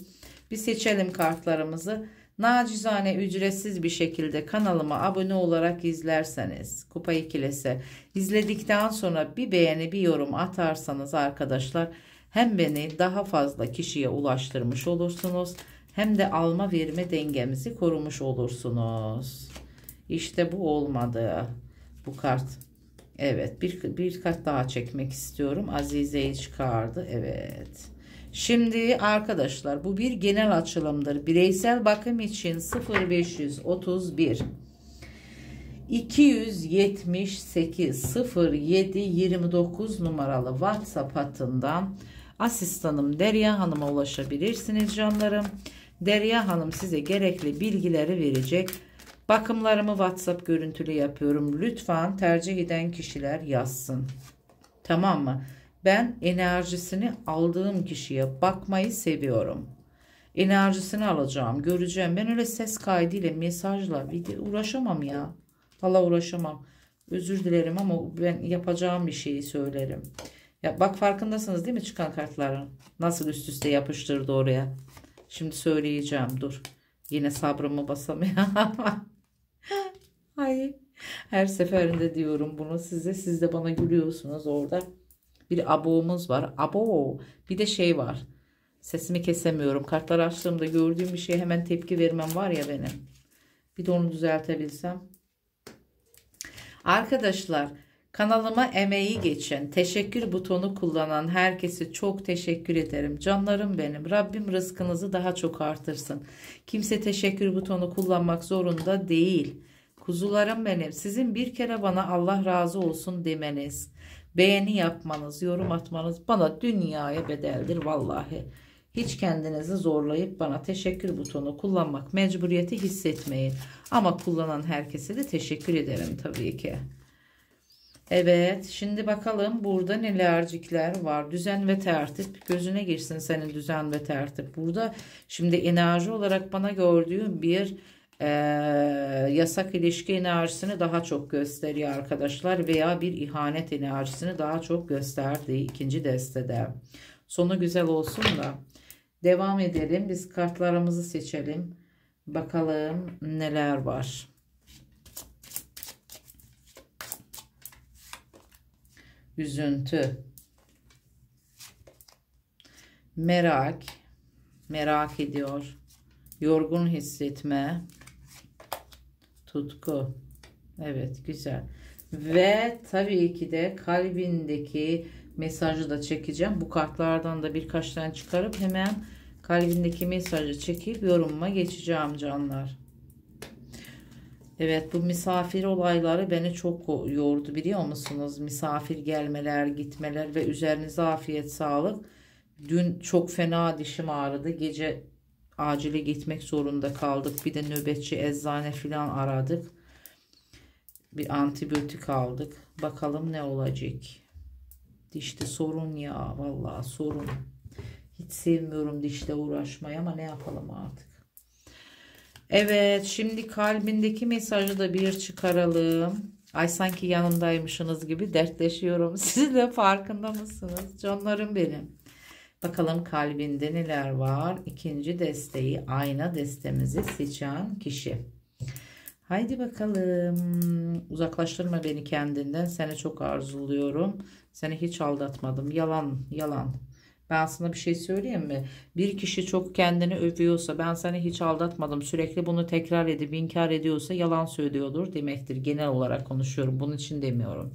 Bir seçelim kartlarımızı. Nacizane ücretsiz bir şekilde kanalıma abone olarak izlerseniz Kupa ikilesi İzledikten sonra bir beğeni bir yorum atarsanız arkadaşlar hem beni daha fazla kişiye ulaştırmış olursunuz hem de alma verme dengemizi korumuş olursunuz. İşte bu olmadı. Bu kart. Evet bir, bir kart daha çekmek istiyorum. Azize'yi çıkardı. Evet. Şimdi arkadaşlar bu bir genel açılımdır. Bireysel bakım için 0531 278 07 29 numaralı WhatsApp hattından Asistanım Derya Hanım'a ulaşabilirsiniz canlarım. Derya Hanım size gerekli bilgileri verecek. Bakımlarımı WhatsApp görüntülü yapıyorum. Lütfen tercih eden kişiler yazsın. Tamam mı? Ben enerjisini aldığım kişiye bakmayı seviyorum. Enerjisini alacağım, göreceğim. Ben öyle ses kaydıyla, mesajla video uğraşamam ya. Valla uğraşamam. Özür dilerim ama ben yapacağım bir şeyi söylerim. Ya bak farkındasınız değil mi çıkan kartların? Nasıl üst üste yapıştırdı oraya. Şimdi söyleyeceğim dur. Yine sabrımı basamıyorum. [laughs] Ay. Her seferinde diyorum bunu size. Siz de bana gülüyorsunuz orada. Bir abomuz var. Abo. Bir de şey var. Sesimi kesemiyorum. Kartlar açtığımda gördüğüm bir şeye hemen tepki vermem var ya benim. Bir de onu düzeltebilsem. Arkadaşlar Kanalıma emeği geçen, teşekkür butonu kullanan herkese çok teşekkür ederim. Canlarım benim. Rabbim rızkınızı daha çok artırsın. Kimse teşekkür butonu kullanmak zorunda değil. Kuzularım benim. Sizin bir kere bana Allah razı olsun demeniz, beğeni yapmanız, yorum atmanız bana dünyaya bedeldir vallahi. Hiç kendinizi zorlayıp bana teşekkür butonu kullanmak mecburiyeti hissetmeyin. Ama kullanan herkese de teşekkür ederim tabii ki. Evet şimdi bakalım burada nelercikler var. Düzen ve tertip gözüne girsin senin düzen ve tertip. Burada şimdi enerji olarak bana gördüğüm bir e, yasak ilişki enerjisini daha çok gösteriyor arkadaşlar. Veya bir ihanet enerjisini daha çok gösterdi ikinci destede. Sonu güzel olsun da devam edelim. Biz kartlarımızı seçelim. Bakalım neler var. üzüntü, merak, merak ediyor, yorgun hissetme, tutku. Evet güzel. Ve tabii ki de kalbindeki mesajı da çekeceğim. Bu kartlardan da birkaç tane çıkarıp hemen kalbindeki mesajı çekip yorumuma geçeceğim canlar. Evet bu misafir olayları beni çok yordu biliyor musunuz? Misafir gelmeler, gitmeler ve üzerinize afiyet sağlık. Dün çok fena dişim ağrıdı. Gece acile gitmek zorunda kaldık. Bir de nöbetçi eczane falan aradık. Bir antibiyotik aldık. Bakalım ne olacak. Dişte sorun ya vallahi sorun. Hiç sevmiyorum dişle uğraşmayı ama ne yapalım artık. Evet şimdi kalbindeki mesajı da bir çıkaralım. Ay sanki yanındaymışsınız gibi dertleşiyorum. [laughs] Siz de farkında mısınız? Canlarım benim. Bakalım kalbinde neler var? İkinci desteği ayna destemizi seçen kişi. Haydi bakalım. Uzaklaştırma beni kendinden. Seni çok arzuluyorum. Seni hiç aldatmadım. Yalan, yalan. Ben sana bir şey söyleyeyim mi? Bir kişi çok kendini övüyorsa ben seni hiç aldatmadım sürekli bunu tekrar edip inkar ediyorsa yalan söylüyordur demektir. Genel olarak konuşuyorum bunun için demiyorum.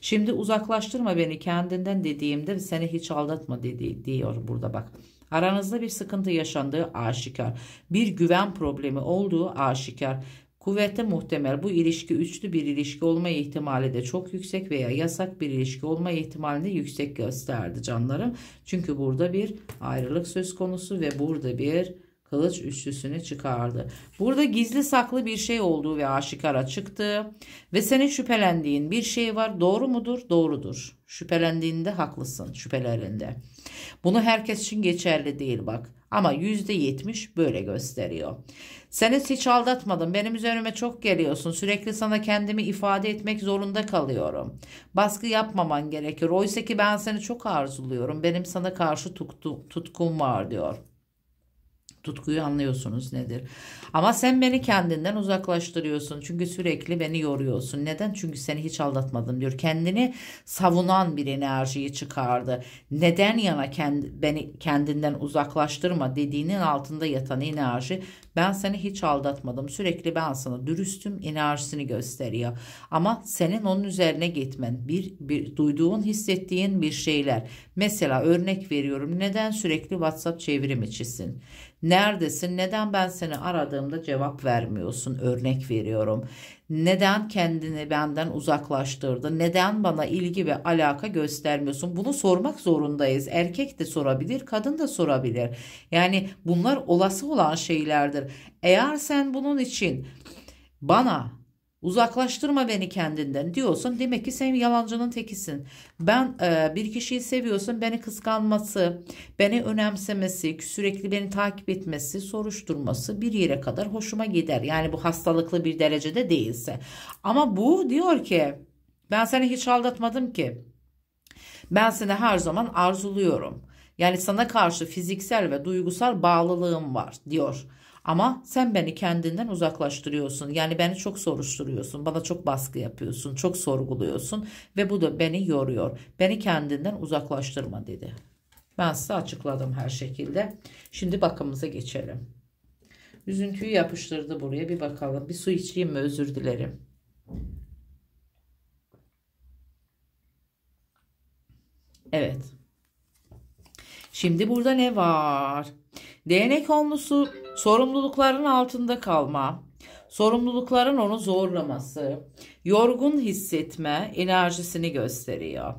Şimdi uzaklaştırma beni kendinden dediğimde seni hiç aldatma dedi, diyor burada bak. Aranızda bir sıkıntı yaşandığı aşikar. Bir güven problemi olduğu aşikar Kuvvete muhtemel bu ilişki üçlü bir ilişki olma ihtimali de çok yüksek veya yasak bir ilişki olma ihtimali de yüksek gösterdi canlarım. Çünkü burada bir ayrılık söz konusu ve burada bir kılıç üçlüsünü çıkardı. Burada gizli saklı bir şey olduğu ve aşikara çıktı ve senin şüphelendiğin bir şey var. Doğru mudur? Doğrudur. Şüphelendiğinde haklısın şüphelerinde. Bunu herkes için geçerli değil bak. Ama yüzde yetmiş böyle gösteriyor. Seni hiç aldatmadım. Benim üzerime çok geliyorsun. Sürekli sana kendimi ifade etmek zorunda kalıyorum. Baskı yapmaman gerekir. Oysa ki ben seni çok arzuluyorum. Benim sana karşı tutkum var diyor tutkuyu anlıyorsunuz nedir. Ama sen beni kendinden uzaklaştırıyorsun. Çünkü sürekli beni yoruyorsun. Neden? Çünkü seni hiç aldatmadım diyor. Kendini savunan bir enerjiyi çıkardı. Neden yana kend, beni kendinden uzaklaştırma dediğinin altında yatan enerji ben seni hiç aldatmadım. Sürekli ben sana dürüstüm enerjisini gösteriyor. Ama senin onun üzerine gitmen, bir, bir duyduğun, hissettiğin bir şeyler. Mesela örnek veriyorum. Neden sürekli WhatsApp çevrim içisin? Neredesin? Neden ben seni aradığımda cevap vermiyorsun? Örnek veriyorum. Neden kendini benden uzaklaştırdın? Neden bana ilgi ve alaka göstermiyorsun? Bunu sormak zorundayız. Erkek de sorabilir, kadın da sorabilir. Yani bunlar olası olan şeylerdir. Eğer sen bunun için bana Uzaklaştırma beni kendinden diyorsun. Demek ki sen yalancının tekisin. Ben e, bir kişiyi seviyorsun. Beni kıskanması, beni önemsemesi, sürekli beni takip etmesi, soruşturması bir yere kadar hoşuma gider. Yani bu hastalıklı bir derecede değilse. Ama bu diyor ki ben seni hiç aldatmadım ki. Ben seni her zaman arzuluyorum. Yani sana karşı fiziksel ve duygusal bağlılığım var diyor. Ama sen beni kendinden uzaklaştırıyorsun. Yani beni çok soruşturuyorsun. Bana çok baskı yapıyorsun. Çok sorguluyorsun. Ve bu da beni yoruyor. Beni kendinden uzaklaştırma dedi. Ben size açıkladım her şekilde. Şimdi bakımıza geçelim. Üzüntüyü yapıştırdı buraya. Bir bakalım. Bir su içeyim mi? Özür dilerim. Evet. Şimdi burada ne var? DNA konusu sorumlulukların altında kalma, sorumlulukların onu zorlaması, yorgun hissetme enerjisini gösteriyor.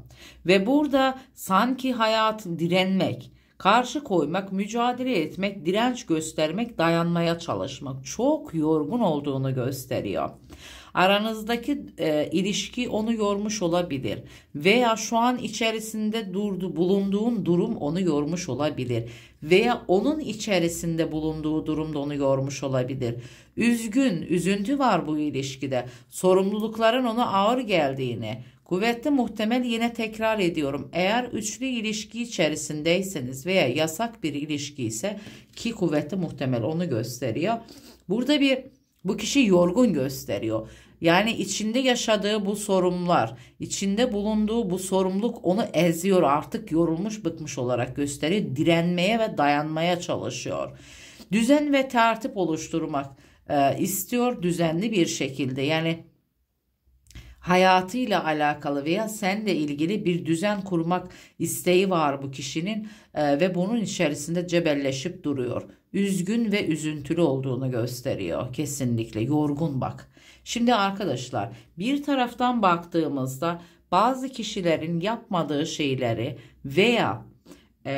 Ve burada sanki hayatın direnmek, karşı koymak, mücadele etmek, direnç göstermek, dayanmaya çalışmak çok yorgun olduğunu gösteriyor. Aranızdaki e, ilişki onu yormuş olabilir veya şu an içerisinde durdu bulunduğun durum onu yormuş olabilir veya onun içerisinde bulunduğu durumda onu yormuş olabilir. Üzgün, üzüntü var bu ilişkide. Sorumlulukların ona ağır geldiğini, Kuvvetli muhtemel yine tekrar ediyorum. Eğer üçlü ilişki içerisindeyseniz veya yasak bir ilişki ise ki kuvvetli muhtemel onu gösteriyor. Burada bir bu kişi yorgun gösteriyor. Yani içinde yaşadığı bu sorumlular, içinde bulunduğu bu sorumluluk onu eziyor artık yorulmuş bıkmış olarak gösteriyor. Direnmeye ve dayanmaya çalışıyor. Düzen ve tertip oluşturmak e, istiyor düzenli bir şekilde. Yani hayatıyla alakalı veya senle ilgili bir düzen kurmak isteği var bu kişinin e, ve bunun içerisinde cebelleşip duruyor. Üzgün ve üzüntülü olduğunu gösteriyor kesinlikle. Yorgun bak. Şimdi arkadaşlar bir taraftan baktığımızda bazı kişilerin yapmadığı şeyleri veya e,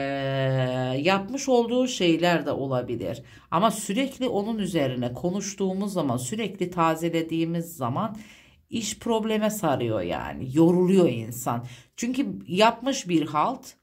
yapmış olduğu şeyler de olabilir. Ama sürekli onun üzerine konuştuğumuz zaman sürekli tazelediğimiz zaman iş probleme sarıyor yani yoruluyor insan. Çünkü yapmış bir halt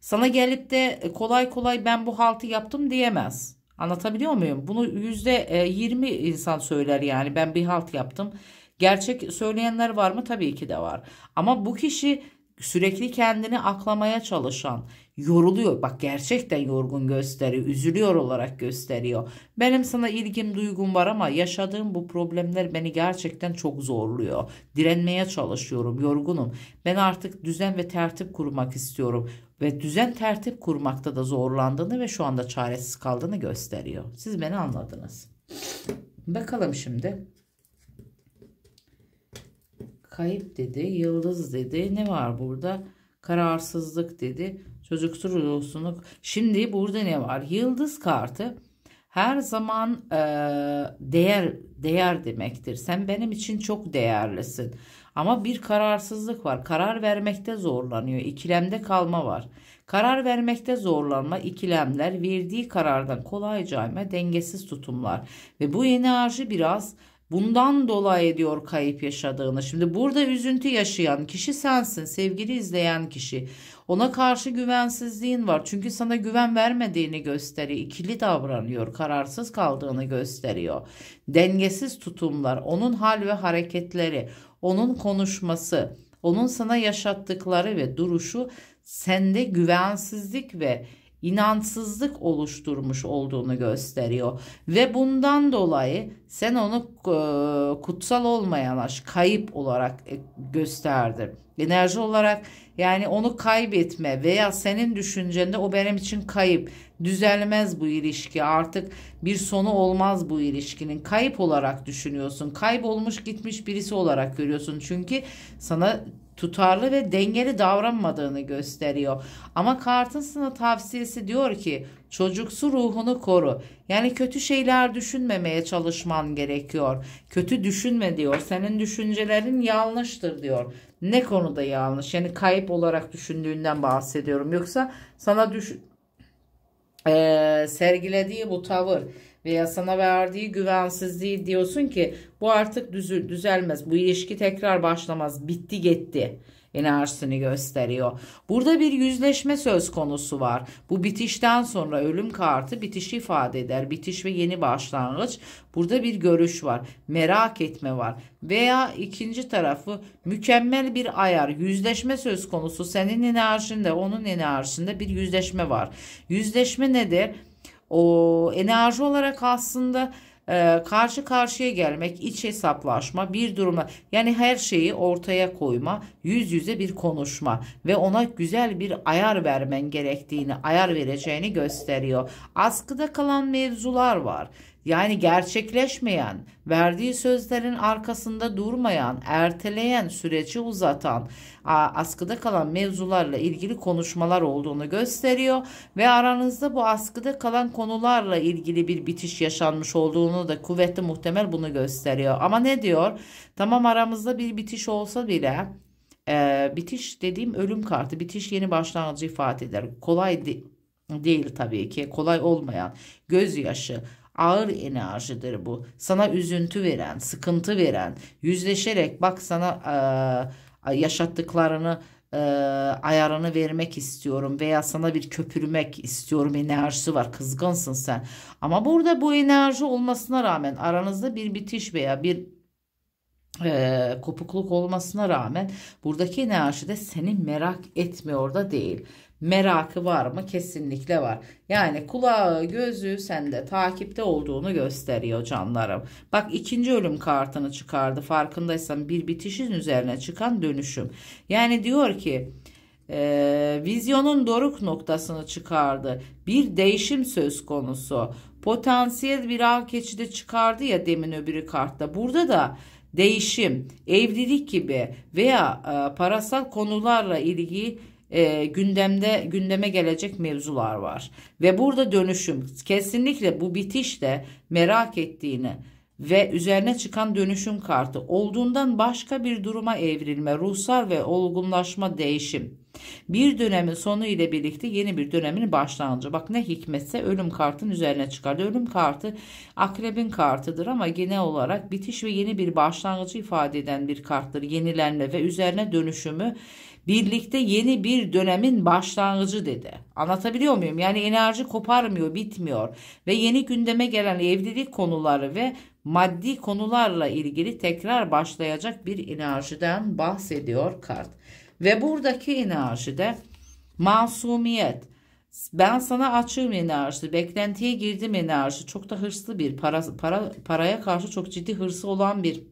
sana gelip de kolay kolay ben bu haltı yaptım diyemez. Anlatabiliyor muyum? Bunu %20 e, insan söyler yani ben bir halt yaptım. Gerçek söyleyenler var mı? Tabii ki de var. Ama bu kişi sürekli kendini aklamaya çalışan, yoruluyor. Bak gerçekten yorgun gösteriyor, üzülüyor olarak gösteriyor. Benim sana ilgim, duygum var ama yaşadığım bu problemler beni gerçekten çok zorluyor. Direnmeye çalışıyorum, yorgunum. Ben artık düzen ve tertip kurmak istiyorum ve düzen tertip kurmakta da zorlandığını ve şu anda çaresiz kaldığını gösteriyor. Siz beni anladınız. Bakalım şimdi. Kayıp dedi, yıldız dedi. Ne var burada? Kararsızlık dedi. Çocuktur ruhsunluk. Şimdi burada ne var? Yıldız kartı her zaman e, değer değer demektir. Sen benim için çok değerlisin. Ama bir kararsızlık var. Karar vermekte zorlanıyor. İkilemde kalma var. Karar vermekte zorlanma, ikilemler, verdiği karardan kolayca cayma, dengesiz tutumlar. Ve bu enerji biraz Bundan dolayı diyor kayıp yaşadığını. Şimdi burada üzüntü yaşayan kişi sensin sevgili izleyen kişi. Ona karşı güvensizliğin var. Çünkü sana güven vermediğini gösteriyor. İkili davranıyor, kararsız kaldığını gösteriyor. Dengesiz tutumlar, onun hal ve hareketleri, onun konuşması, onun sana yaşattıkları ve duruşu sende güvensizlik ve inançsızlık oluşturmuş olduğunu gösteriyor. Ve bundan dolayı sen onu e, kutsal olmayan aşk kayıp olarak e, gösterdin. Enerji olarak yani onu kaybetme veya senin düşüncende o benim için kayıp. Düzelmez bu ilişki artık bir sonu olmaz bu ilişkinin. Kayıp olarak düşünüyorsun. Kaybolmuş gitmiş birisi olarak görüyorsun. Çünkü sana tutarlı ve dengeli davranmadığını gösteriyor. Ama kartın sana tavsiyesi diyor ki çocuksu ruhunu koru. Yani kötü şeyler düşünmemeye çalışman gerekiyor. Kötü düşünme diyor. Senin düşüncelerin yanlıştır diyor. Ne konuda yanlış? Yani kayıp olarak düşündüğünden bahsediyorum. Yoksa sana düş e, sergilediği bu tavır veya sana verdiği güvensizliği diyorsun ki bu artık düzül, düzelmez. Bu ilişki tekrar başlamaz. Bitti gitti enerjisini gösteriyor. Burada bir yüzleşme söz konusu var. Bu bitişten sonra ölüm kartı bitişi ifade eder. Bitiş ve yeni başlangıç. Burada bir görüş var. Merak etme var. Veya ikinci tarafı mükemmel bir ayar. Yüzleşme söz konusu. Senin enerjinde onun enerjisinde bir yüzleşme var. Yüzleşme nedir? o enerji olarak aslında e, karşı karşıya gelmek, iç hesaplaşma, bir duruma yani her şeyi ortaya koyma, yüz yüze bir konuşma ve ona güzel bir ayar vermen gerektiğini, ayar vereceğini gösteriyor. Askıda kalan mevzular var yani gerçekleşmeyen, verdiği sözlerin arkasında durmayan, erteleyen, süreci uzatan, askıda kalan mevzularla ilgili konuşmalar olduğunu gösteriyor ve aranızda bu askıda kalan konularla ilgili bir bitiş yaşanmış olduğunu da kuvvetli muhtemel bunu gösteriyor. Ama ne diyor? Tamam aramızda bir bitiş olsa bile e, bitiş dediğim ölüm kartı, bitiş yeni başlangıcı ifade eder. Kolay de değil tabii ki, kolay olmayan gözyaşı Ağır enerjidir bu. Sana üzüntü veren, sıkıntı veren, yüzleşerek bak sana e, yaşattıklarını e, ayarını vermek istiyorum veya sana bir köpürmek istiyorum enerjisi var kızgınsın sen ama burada bu enerji olmasına rağmen aranızda bir bitiş veya bir e, kopukluk olmasına rağmen buradaki enerji de seni merak etmiyor da değil merakı var mı? Kesinlikle var. Yani kulağı, gözü sende takipte olduğunu gösteriyor canlarım. Bak ikinci ölüm kartını çıkardı. Farkındaysan bir bitişin üzerine çıkan dönüşüm. Yani diyor ki e, vizyonun doruk noktasını çıkardı. Bir değişim söz konusu. Potansiyel bir ağ keçidi çıkardı ya demin öbürü kartta. Burada da değişim, evlilik gibi veya e, parasal konularla ilgili e, gündemde gündeme gelecek mevzular var. Ve burada dönüşüm kesinlikle bu bitişte merak ettiğini ve üzerine çıkan dönüşüm kartı olduğundan başka bir duruma evrilme, ruhsal ve olgunlaşma, değişim bir dönemin sonu ile birlikte yeni bir dönemin başlangıcı. Bak ne hikmetse ölüm kartın üzerine çıkardı. Ölüm kartı akrebin kartıdır ama genel olarak bitiş ve yeni bir başlangıcı ifade eden bir karttır. Yenilenme ve üzerine dönüşümü birlikte yeni bir dönemin başlangıcı dedi. Anlatabiliyor muyum? Yani enerji koparmıyor, bitmiyor ve yeni gündeme gelen evlilik konuları ve maddi konularla ilgili tekrar başlayacak bir enerjiden bahsediyor kart. Ve buradaki enerjide masumiyet, ben sana açığım enerjisi, beklentiye girdim enerjisi, çok da hırslı bir, para, para, paraya karşı çok ciddi hırsı olan bir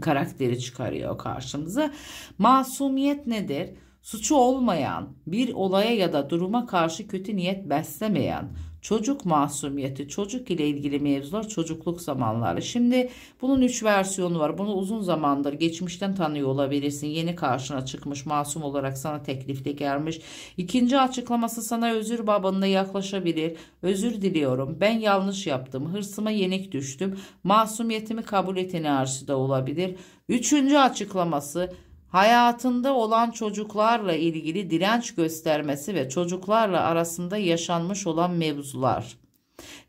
karakteri çıkarıyor karşımıza. Masumiyet nedir? Suçu olmayan, bir olaya ya da duruma karşı kötü niyet beslemeyen, Çocuk masumiyeti, çocuk ile ilgili mevzular çocukluk zamanları. Şimdi bunun üç versiyonu var. Bunu uzun zamandır geçmişten tanıyor olabilirsin. Yeni karşına çıkmış, masum olarak sana teklifte gelmiş. İkinci açıklaması sana özür babanına yaklaşabilir. Özür diliyorum. Ben yanlış yaptım. Hırsıma yenik düştüm. Masumiyetimi kabul et enerjisi de olabilir. Üçüncü açıklaması hayatında olan çocuklarla ilgili direnç göstermesi ve çocuklarla arasında yaşanmış olan mevzular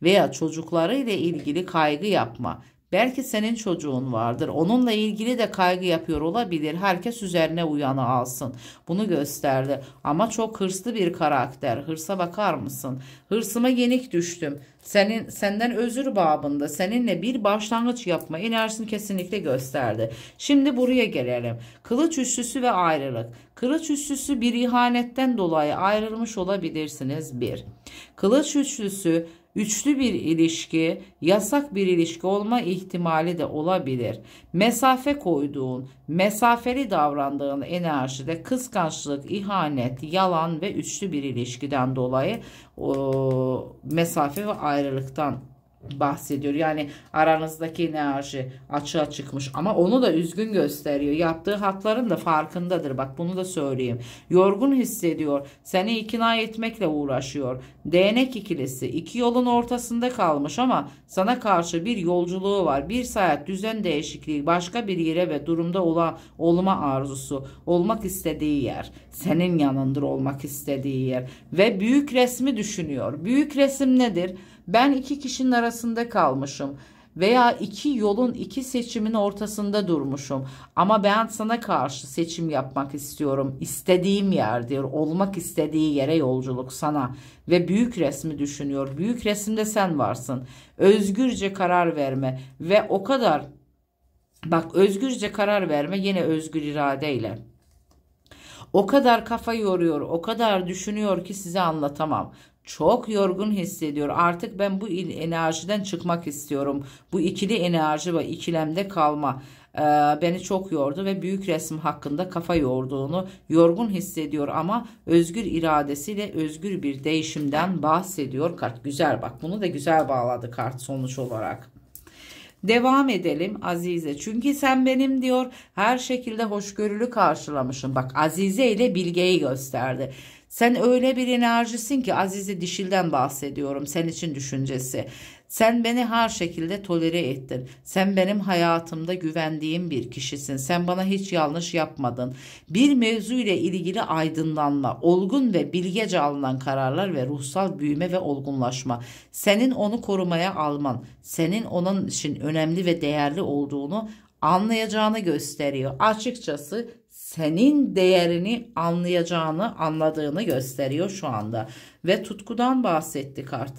veya çocukları ile ilgili kaygı yapma Belki senin çocuğun vardır. Onunla ilgili de kaygı yapıyor olabilir. Herkes üzerine uyanı alsın. Bunu gösterdi. Ama çok hırslı bir karakter. Hırsa bakar mısın? Hırsıma yenik düştüm. Senin senden özür babında seninle bir başlangıç yapma enerjisini kesinlikle gösterdi. Şimdi buraya gelelim. Kılıç üçlüsü ve ayrılık. Kılıç üçlüsü bir ihanetten dolayı ayrılmış olabilirsiniz. Bir. Kılıç üçlüsü Üçlü bir ilişki, yasak bir ilişki olma ihtimali de olabilir. Mesafe koyduğun, mesafeli davrandığın enerjide kıskançlık, ihanet, yalan ve üçlü bir ilişkiden dolayı o, mesafe ve ayrılıktan bahsediyor. Yani aranızdaki enerji açığa çıkmış ama onu da üzgün gösteriyor. Yaptığı hatların da farkındadır. Bak bunu da söyleyeyim. Yorgun hissediyor. Seni ikna etmekle uğraşıyor. Değnek ikilisi iki yolun ortasında kalmış ama sana karşı bir yolculuğu var. Bir saat düzen değişikliği başka bir yere ve durumda olan olma arzusu. Olmak istediği yer. Senin yanındır olmak istediği yer. Ve büyük resmi düşünüyor. Büyük resim nedir? Ben iki kişinin arasında kalmışım veya iki yolun iki seçimin ortasında durmuşum ama ben sana karşı seçim yapmak istiyorum istediğim yer diyor olmak istediği yere yolculuk sana ve büyük resmi düşünüyor büyük resimde sen varsın özgürce karar verme ve o kadar bak özgürce karar verme yine özgür iradeyle o kadar kafa yoruyor, o kadar düşünüyor ki size anlatamam çok yorgun hissediyor. Artık ben bu enerjiden çıkmak istiyorum. Bu ikili enerji ve ikilemde kalma e, beni çok yordu ve büyük resim hakkında kafa yorduğunu yorgun hissediyor ama özgür iradesiyle özgür bir değişimden bahsediyor kart. Güzel bak bunu da güzel bağladı kart sonuç olarak. Devam edelim Azize. Çünkü sen benim diyor her şekilde hoşgörülü karşılamışsın. Bak Azize ile Bilge'yi gösterdi. Sen öyle bir enerjisin ki Azize dişilden bahsediyorum sen için düşüncesi. Sen beni her şekilde tolere ettin. Sen benim hayatımda güvendiğim bir kişisin. Sen bana hiç yanlış yapmadın. Bir mevzu ile ilgili aydınlanma, olgun ve bilgece alınan kararlar ve ruhsal büyüme ve olgunlaşma. Senin onu korumaya alman, senin onun için önemli ve değerli olduğunu anlayacağını gösteriyor. Açıkçası senin değerini anlayacağını, anladığını gösteriyor şu anda. Ve tutkudan bahsetti kart.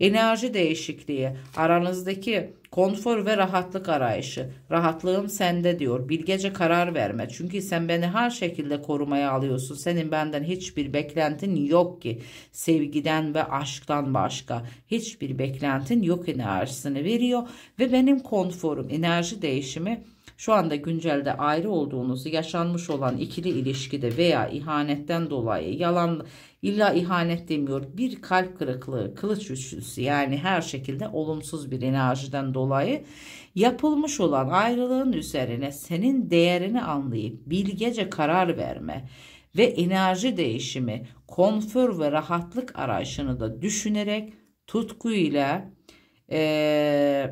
Enerji değişikliği, aranızdaki konfor ve rahatlık arayışı. Rahatlığım sende diyor. Bilgece karar verme. Çünkü sen beni her şekilde korumaya alıyorsun. Senin benden hiçbir beklentin yok ki. Sevgiden ve aşktan başka hiçbir beklentin yok enerjisini veriyor. Ve benim konforum, enerji değişimi şu anda güncelde ayrı olduğunuz yaşanmış olan ikili ilişkide veya ihanetten dolayı yalan illa ihanet demiyor bir kalp kırıklığı kılıç üçlüsü yani her şekilde olumsuz bir enerjiden dolayı yapılmış olan ayrılığın üzerine senin değerini anlayıp bilgece karar verme ve enerji değişimi, konfor ve rahatlık arayışını da düşünerek tutkuyla e,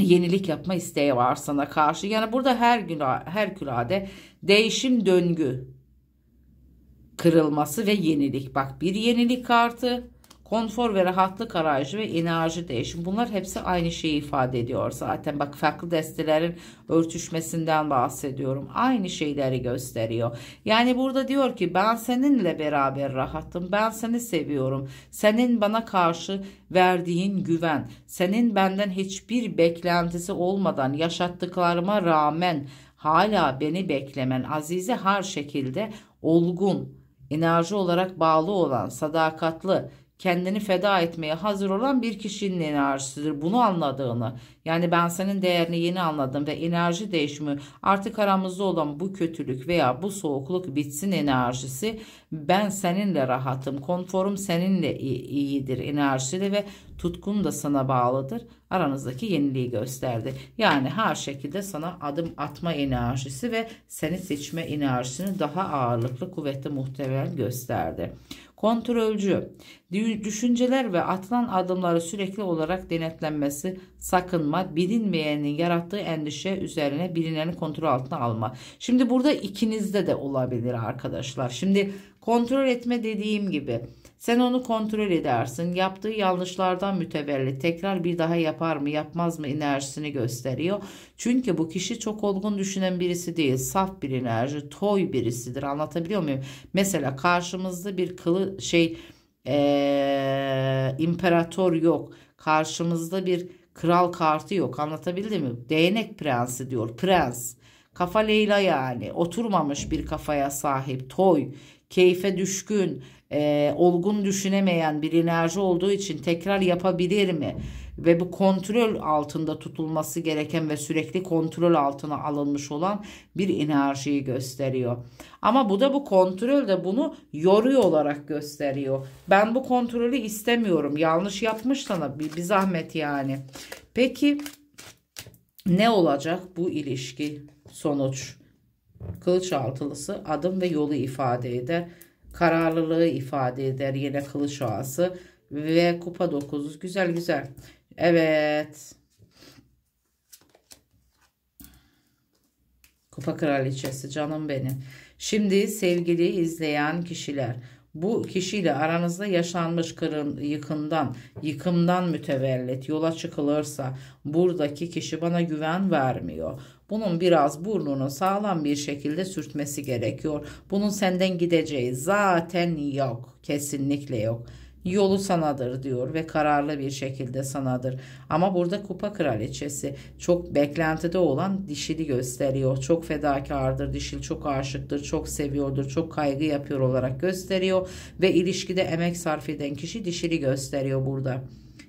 yenilik yapma isteği var sana karşı. Yani burada her gün her külade değişim döngü kırılması ve yenilik. Bak bir yenilik kartı konfor ve rahatlık arayışı ve enerji değişim, bunlar hepsi aynı şeyi ifade ediyor zaten bak farklı destelerin örtüşmesinden bahsediyorum aynı şeyleri gösteriyor yani burada diyor ki ben seninle beraber rahatım ben seni seviyorum senin bana karşı verdiğin güven senin benden hiçbir beklentisi olmadan yaşattıklarıma rağmen hala beni beklemen azize her şekilde olgun enerji olarak bağlı olan sadakatli kendini feda etmeye hazır olan bir kişinin enerjisidir. Bunu anladığını yani ben senin değerini yeni anladım ve enerji değişimi artık aramızda olan bu kötülük veya bu soğukluk bitsin enerjisi ben seninle rahatım konforum seninle iyidir enerjisi ve tutkun da sana bağlıdır aranızdaki yeniliği gösterdi. Yani her şekilde sana adım atma enerjisi ve seni seçme enerjisini daha ağırlıklı kuvvetli muhtemel gösterdi. Kontrolcü, düşünceler ve atılan adımları sürekli olarak denetlenmesi, sakınma, bilinmeyenin yarattığı endişe üzerine bilineni kontrol altına alma. Şimdi burada ikinizde de olabilir arkadaşlar. Şimdi kontrol etme dediğim gibi sen onu kontrol edersin. Yaptığı yanlışlardan mütevelli tekrar bir daha yapar mı yapmaz mı enerjisini gösteriyor. Çünkü bu kişi çok olgun düşünen birisi değil. Saf bir enerji, toy birisidir. Anlatabiliyor muyum? Mesela karşımızda bir kılı şey ee, imparator yok. Karşımızda bir kral kartı yok. Anlatabildim mi? Değnek prensi diyor. Prens. Kafa Leyla yani. Oturmamış bir kafaya sahip. Toy. Keyfe düşkün e, olgun düşünemeyen bir enerji olduğu için tekrar yapabilir mi? Ve bu kontrol altında tutulması gereken ve sürekli kontrol altına alınmış olan bir enerjiyi gösteriyor. Ama bu da bu kontrol de bunu yoruyor olarak gösteriyor. Ben bu kontrolü istemiyorum. Yanlış yapmışsana bir, bir zahmet yani. Peki ne olacak bu ilişki sonuç? Kılıç altılısı adım ve yolu ifade eder kararlılığı ifade eder yine kılıç ağası ve kupa 9 güzel güzel evet kupa kraliçesi canım benim şimdi sevgili izleyen kişiler bu kişiyle aranızda yaşanmış kırın, yıkımdan, yıkımdan mütevellit yola çıkılırsa buradaki kişi bana güven vermiyor. Bunun biraz burnunu sağlam bir şekilde sürtmesi gerekiyor. Bunun senden gideceği zaten yok. Kesinlikle yok yolu sanadır diyor ve kararlı bir şekilde sanadır. Ama burada kupa kraliçesi çok beklentide olan dişili gösteriyor. Çok fedakardır, dişil çok aşıktır, çok seviyordur, çok kaygı yapıyor olarak gösteriyor ve ilişkide emek sarf eden kişi dişili gösteriyor burada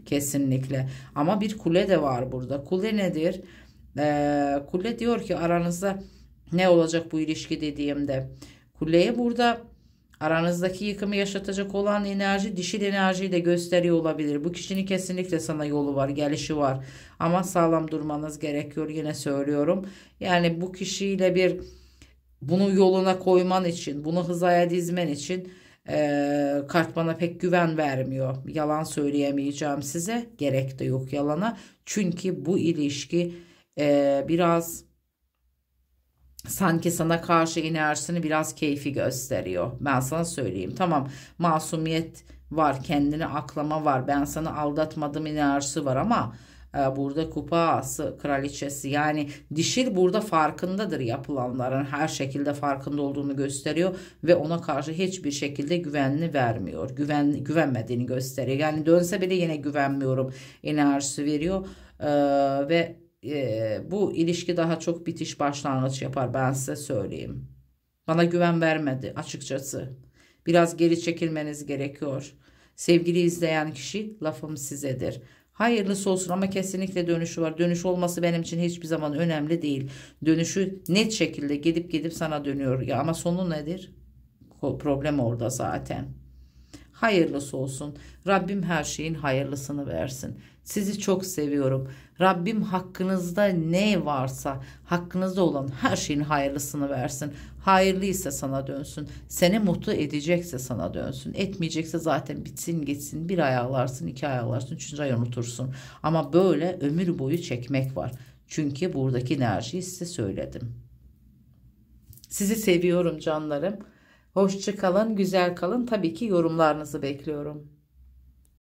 kesinlikle. Ama bir kule de var burada. Kule nedir? Ee, kule diyor ki aranızda ne olacak bu ilişki dediğimde. Kuleye burada Aranızdaki yıkımı yaşatacak olan enerji dişil enerjiyi de gösteriyor olabilir. Bu kişinin kesinlikle sana yolu var, gelişi var. Ama sağlam durmanız gerekiyor yine söylüyorum. Yani bu kişiyle bir bunu yoluna koyman için, bunu hızaya dizmen için e, kart bana pek güven vermiyor. Yalan söyleyemeyeceğim size. Gerek de yok yalana. Çünkü bu ilişki e, biraz sanki sana karşı enerjisini biraz keyfi gösteriyor. Ben sana söyleyeyim. Tamam masumiyet var kendini aklama var ben sana aldatmadım enerjisi var ama e, burada kupası kraliçesi yani dişil burada farkındadır yapılanların her şekilde farkında olduğunu gösteriyor ve ona karşı hiçbir şekilde güvenini vermiyor güven güvenmediğini gösteriyor yani dönse bile yine güvenmiyorum enerjisi veriyor e, ve bu ilişki daha çok bitiş başlangıç yapar ben size söyleyeyim. Bana güven vermedi açıkçası. Biraz geri çekilmeniz gerekiyor. Sevgili izleyen kişi lafım sizedir. Hayırlısı olsun ama kesinlikle dönüşü var. Dönüş olması benim için hiçbir zaman önemli değil. Dönüşü net şekilde gidip gidip sana dönüyor. Ya ama sonu nedir? Problem orada zaten. Hayırlısı olsun. Rabbim her şeyin hayırlısını versin. Sizi çok seviyorum. Rabbim hakkınızda ne varsa hakkınızda olan her şeyin hayırlısını versin. Hayırlıysa sana dönsün. Seni mutlu edecekse sana dönsün. Etmeyecekse zaten bitsin geçsin. Bir ay ağlarsın, iki ay ağlarsın, üçüncü ay unutursun. Ama böyle ömür boyu çekmek var. Çünkü buradaki enerjiyi size söyledim. Sizi seviyorum canlarım. Hoşça kalın, güzel kalın. Tabii ki yorumlarınızı bekliyorum.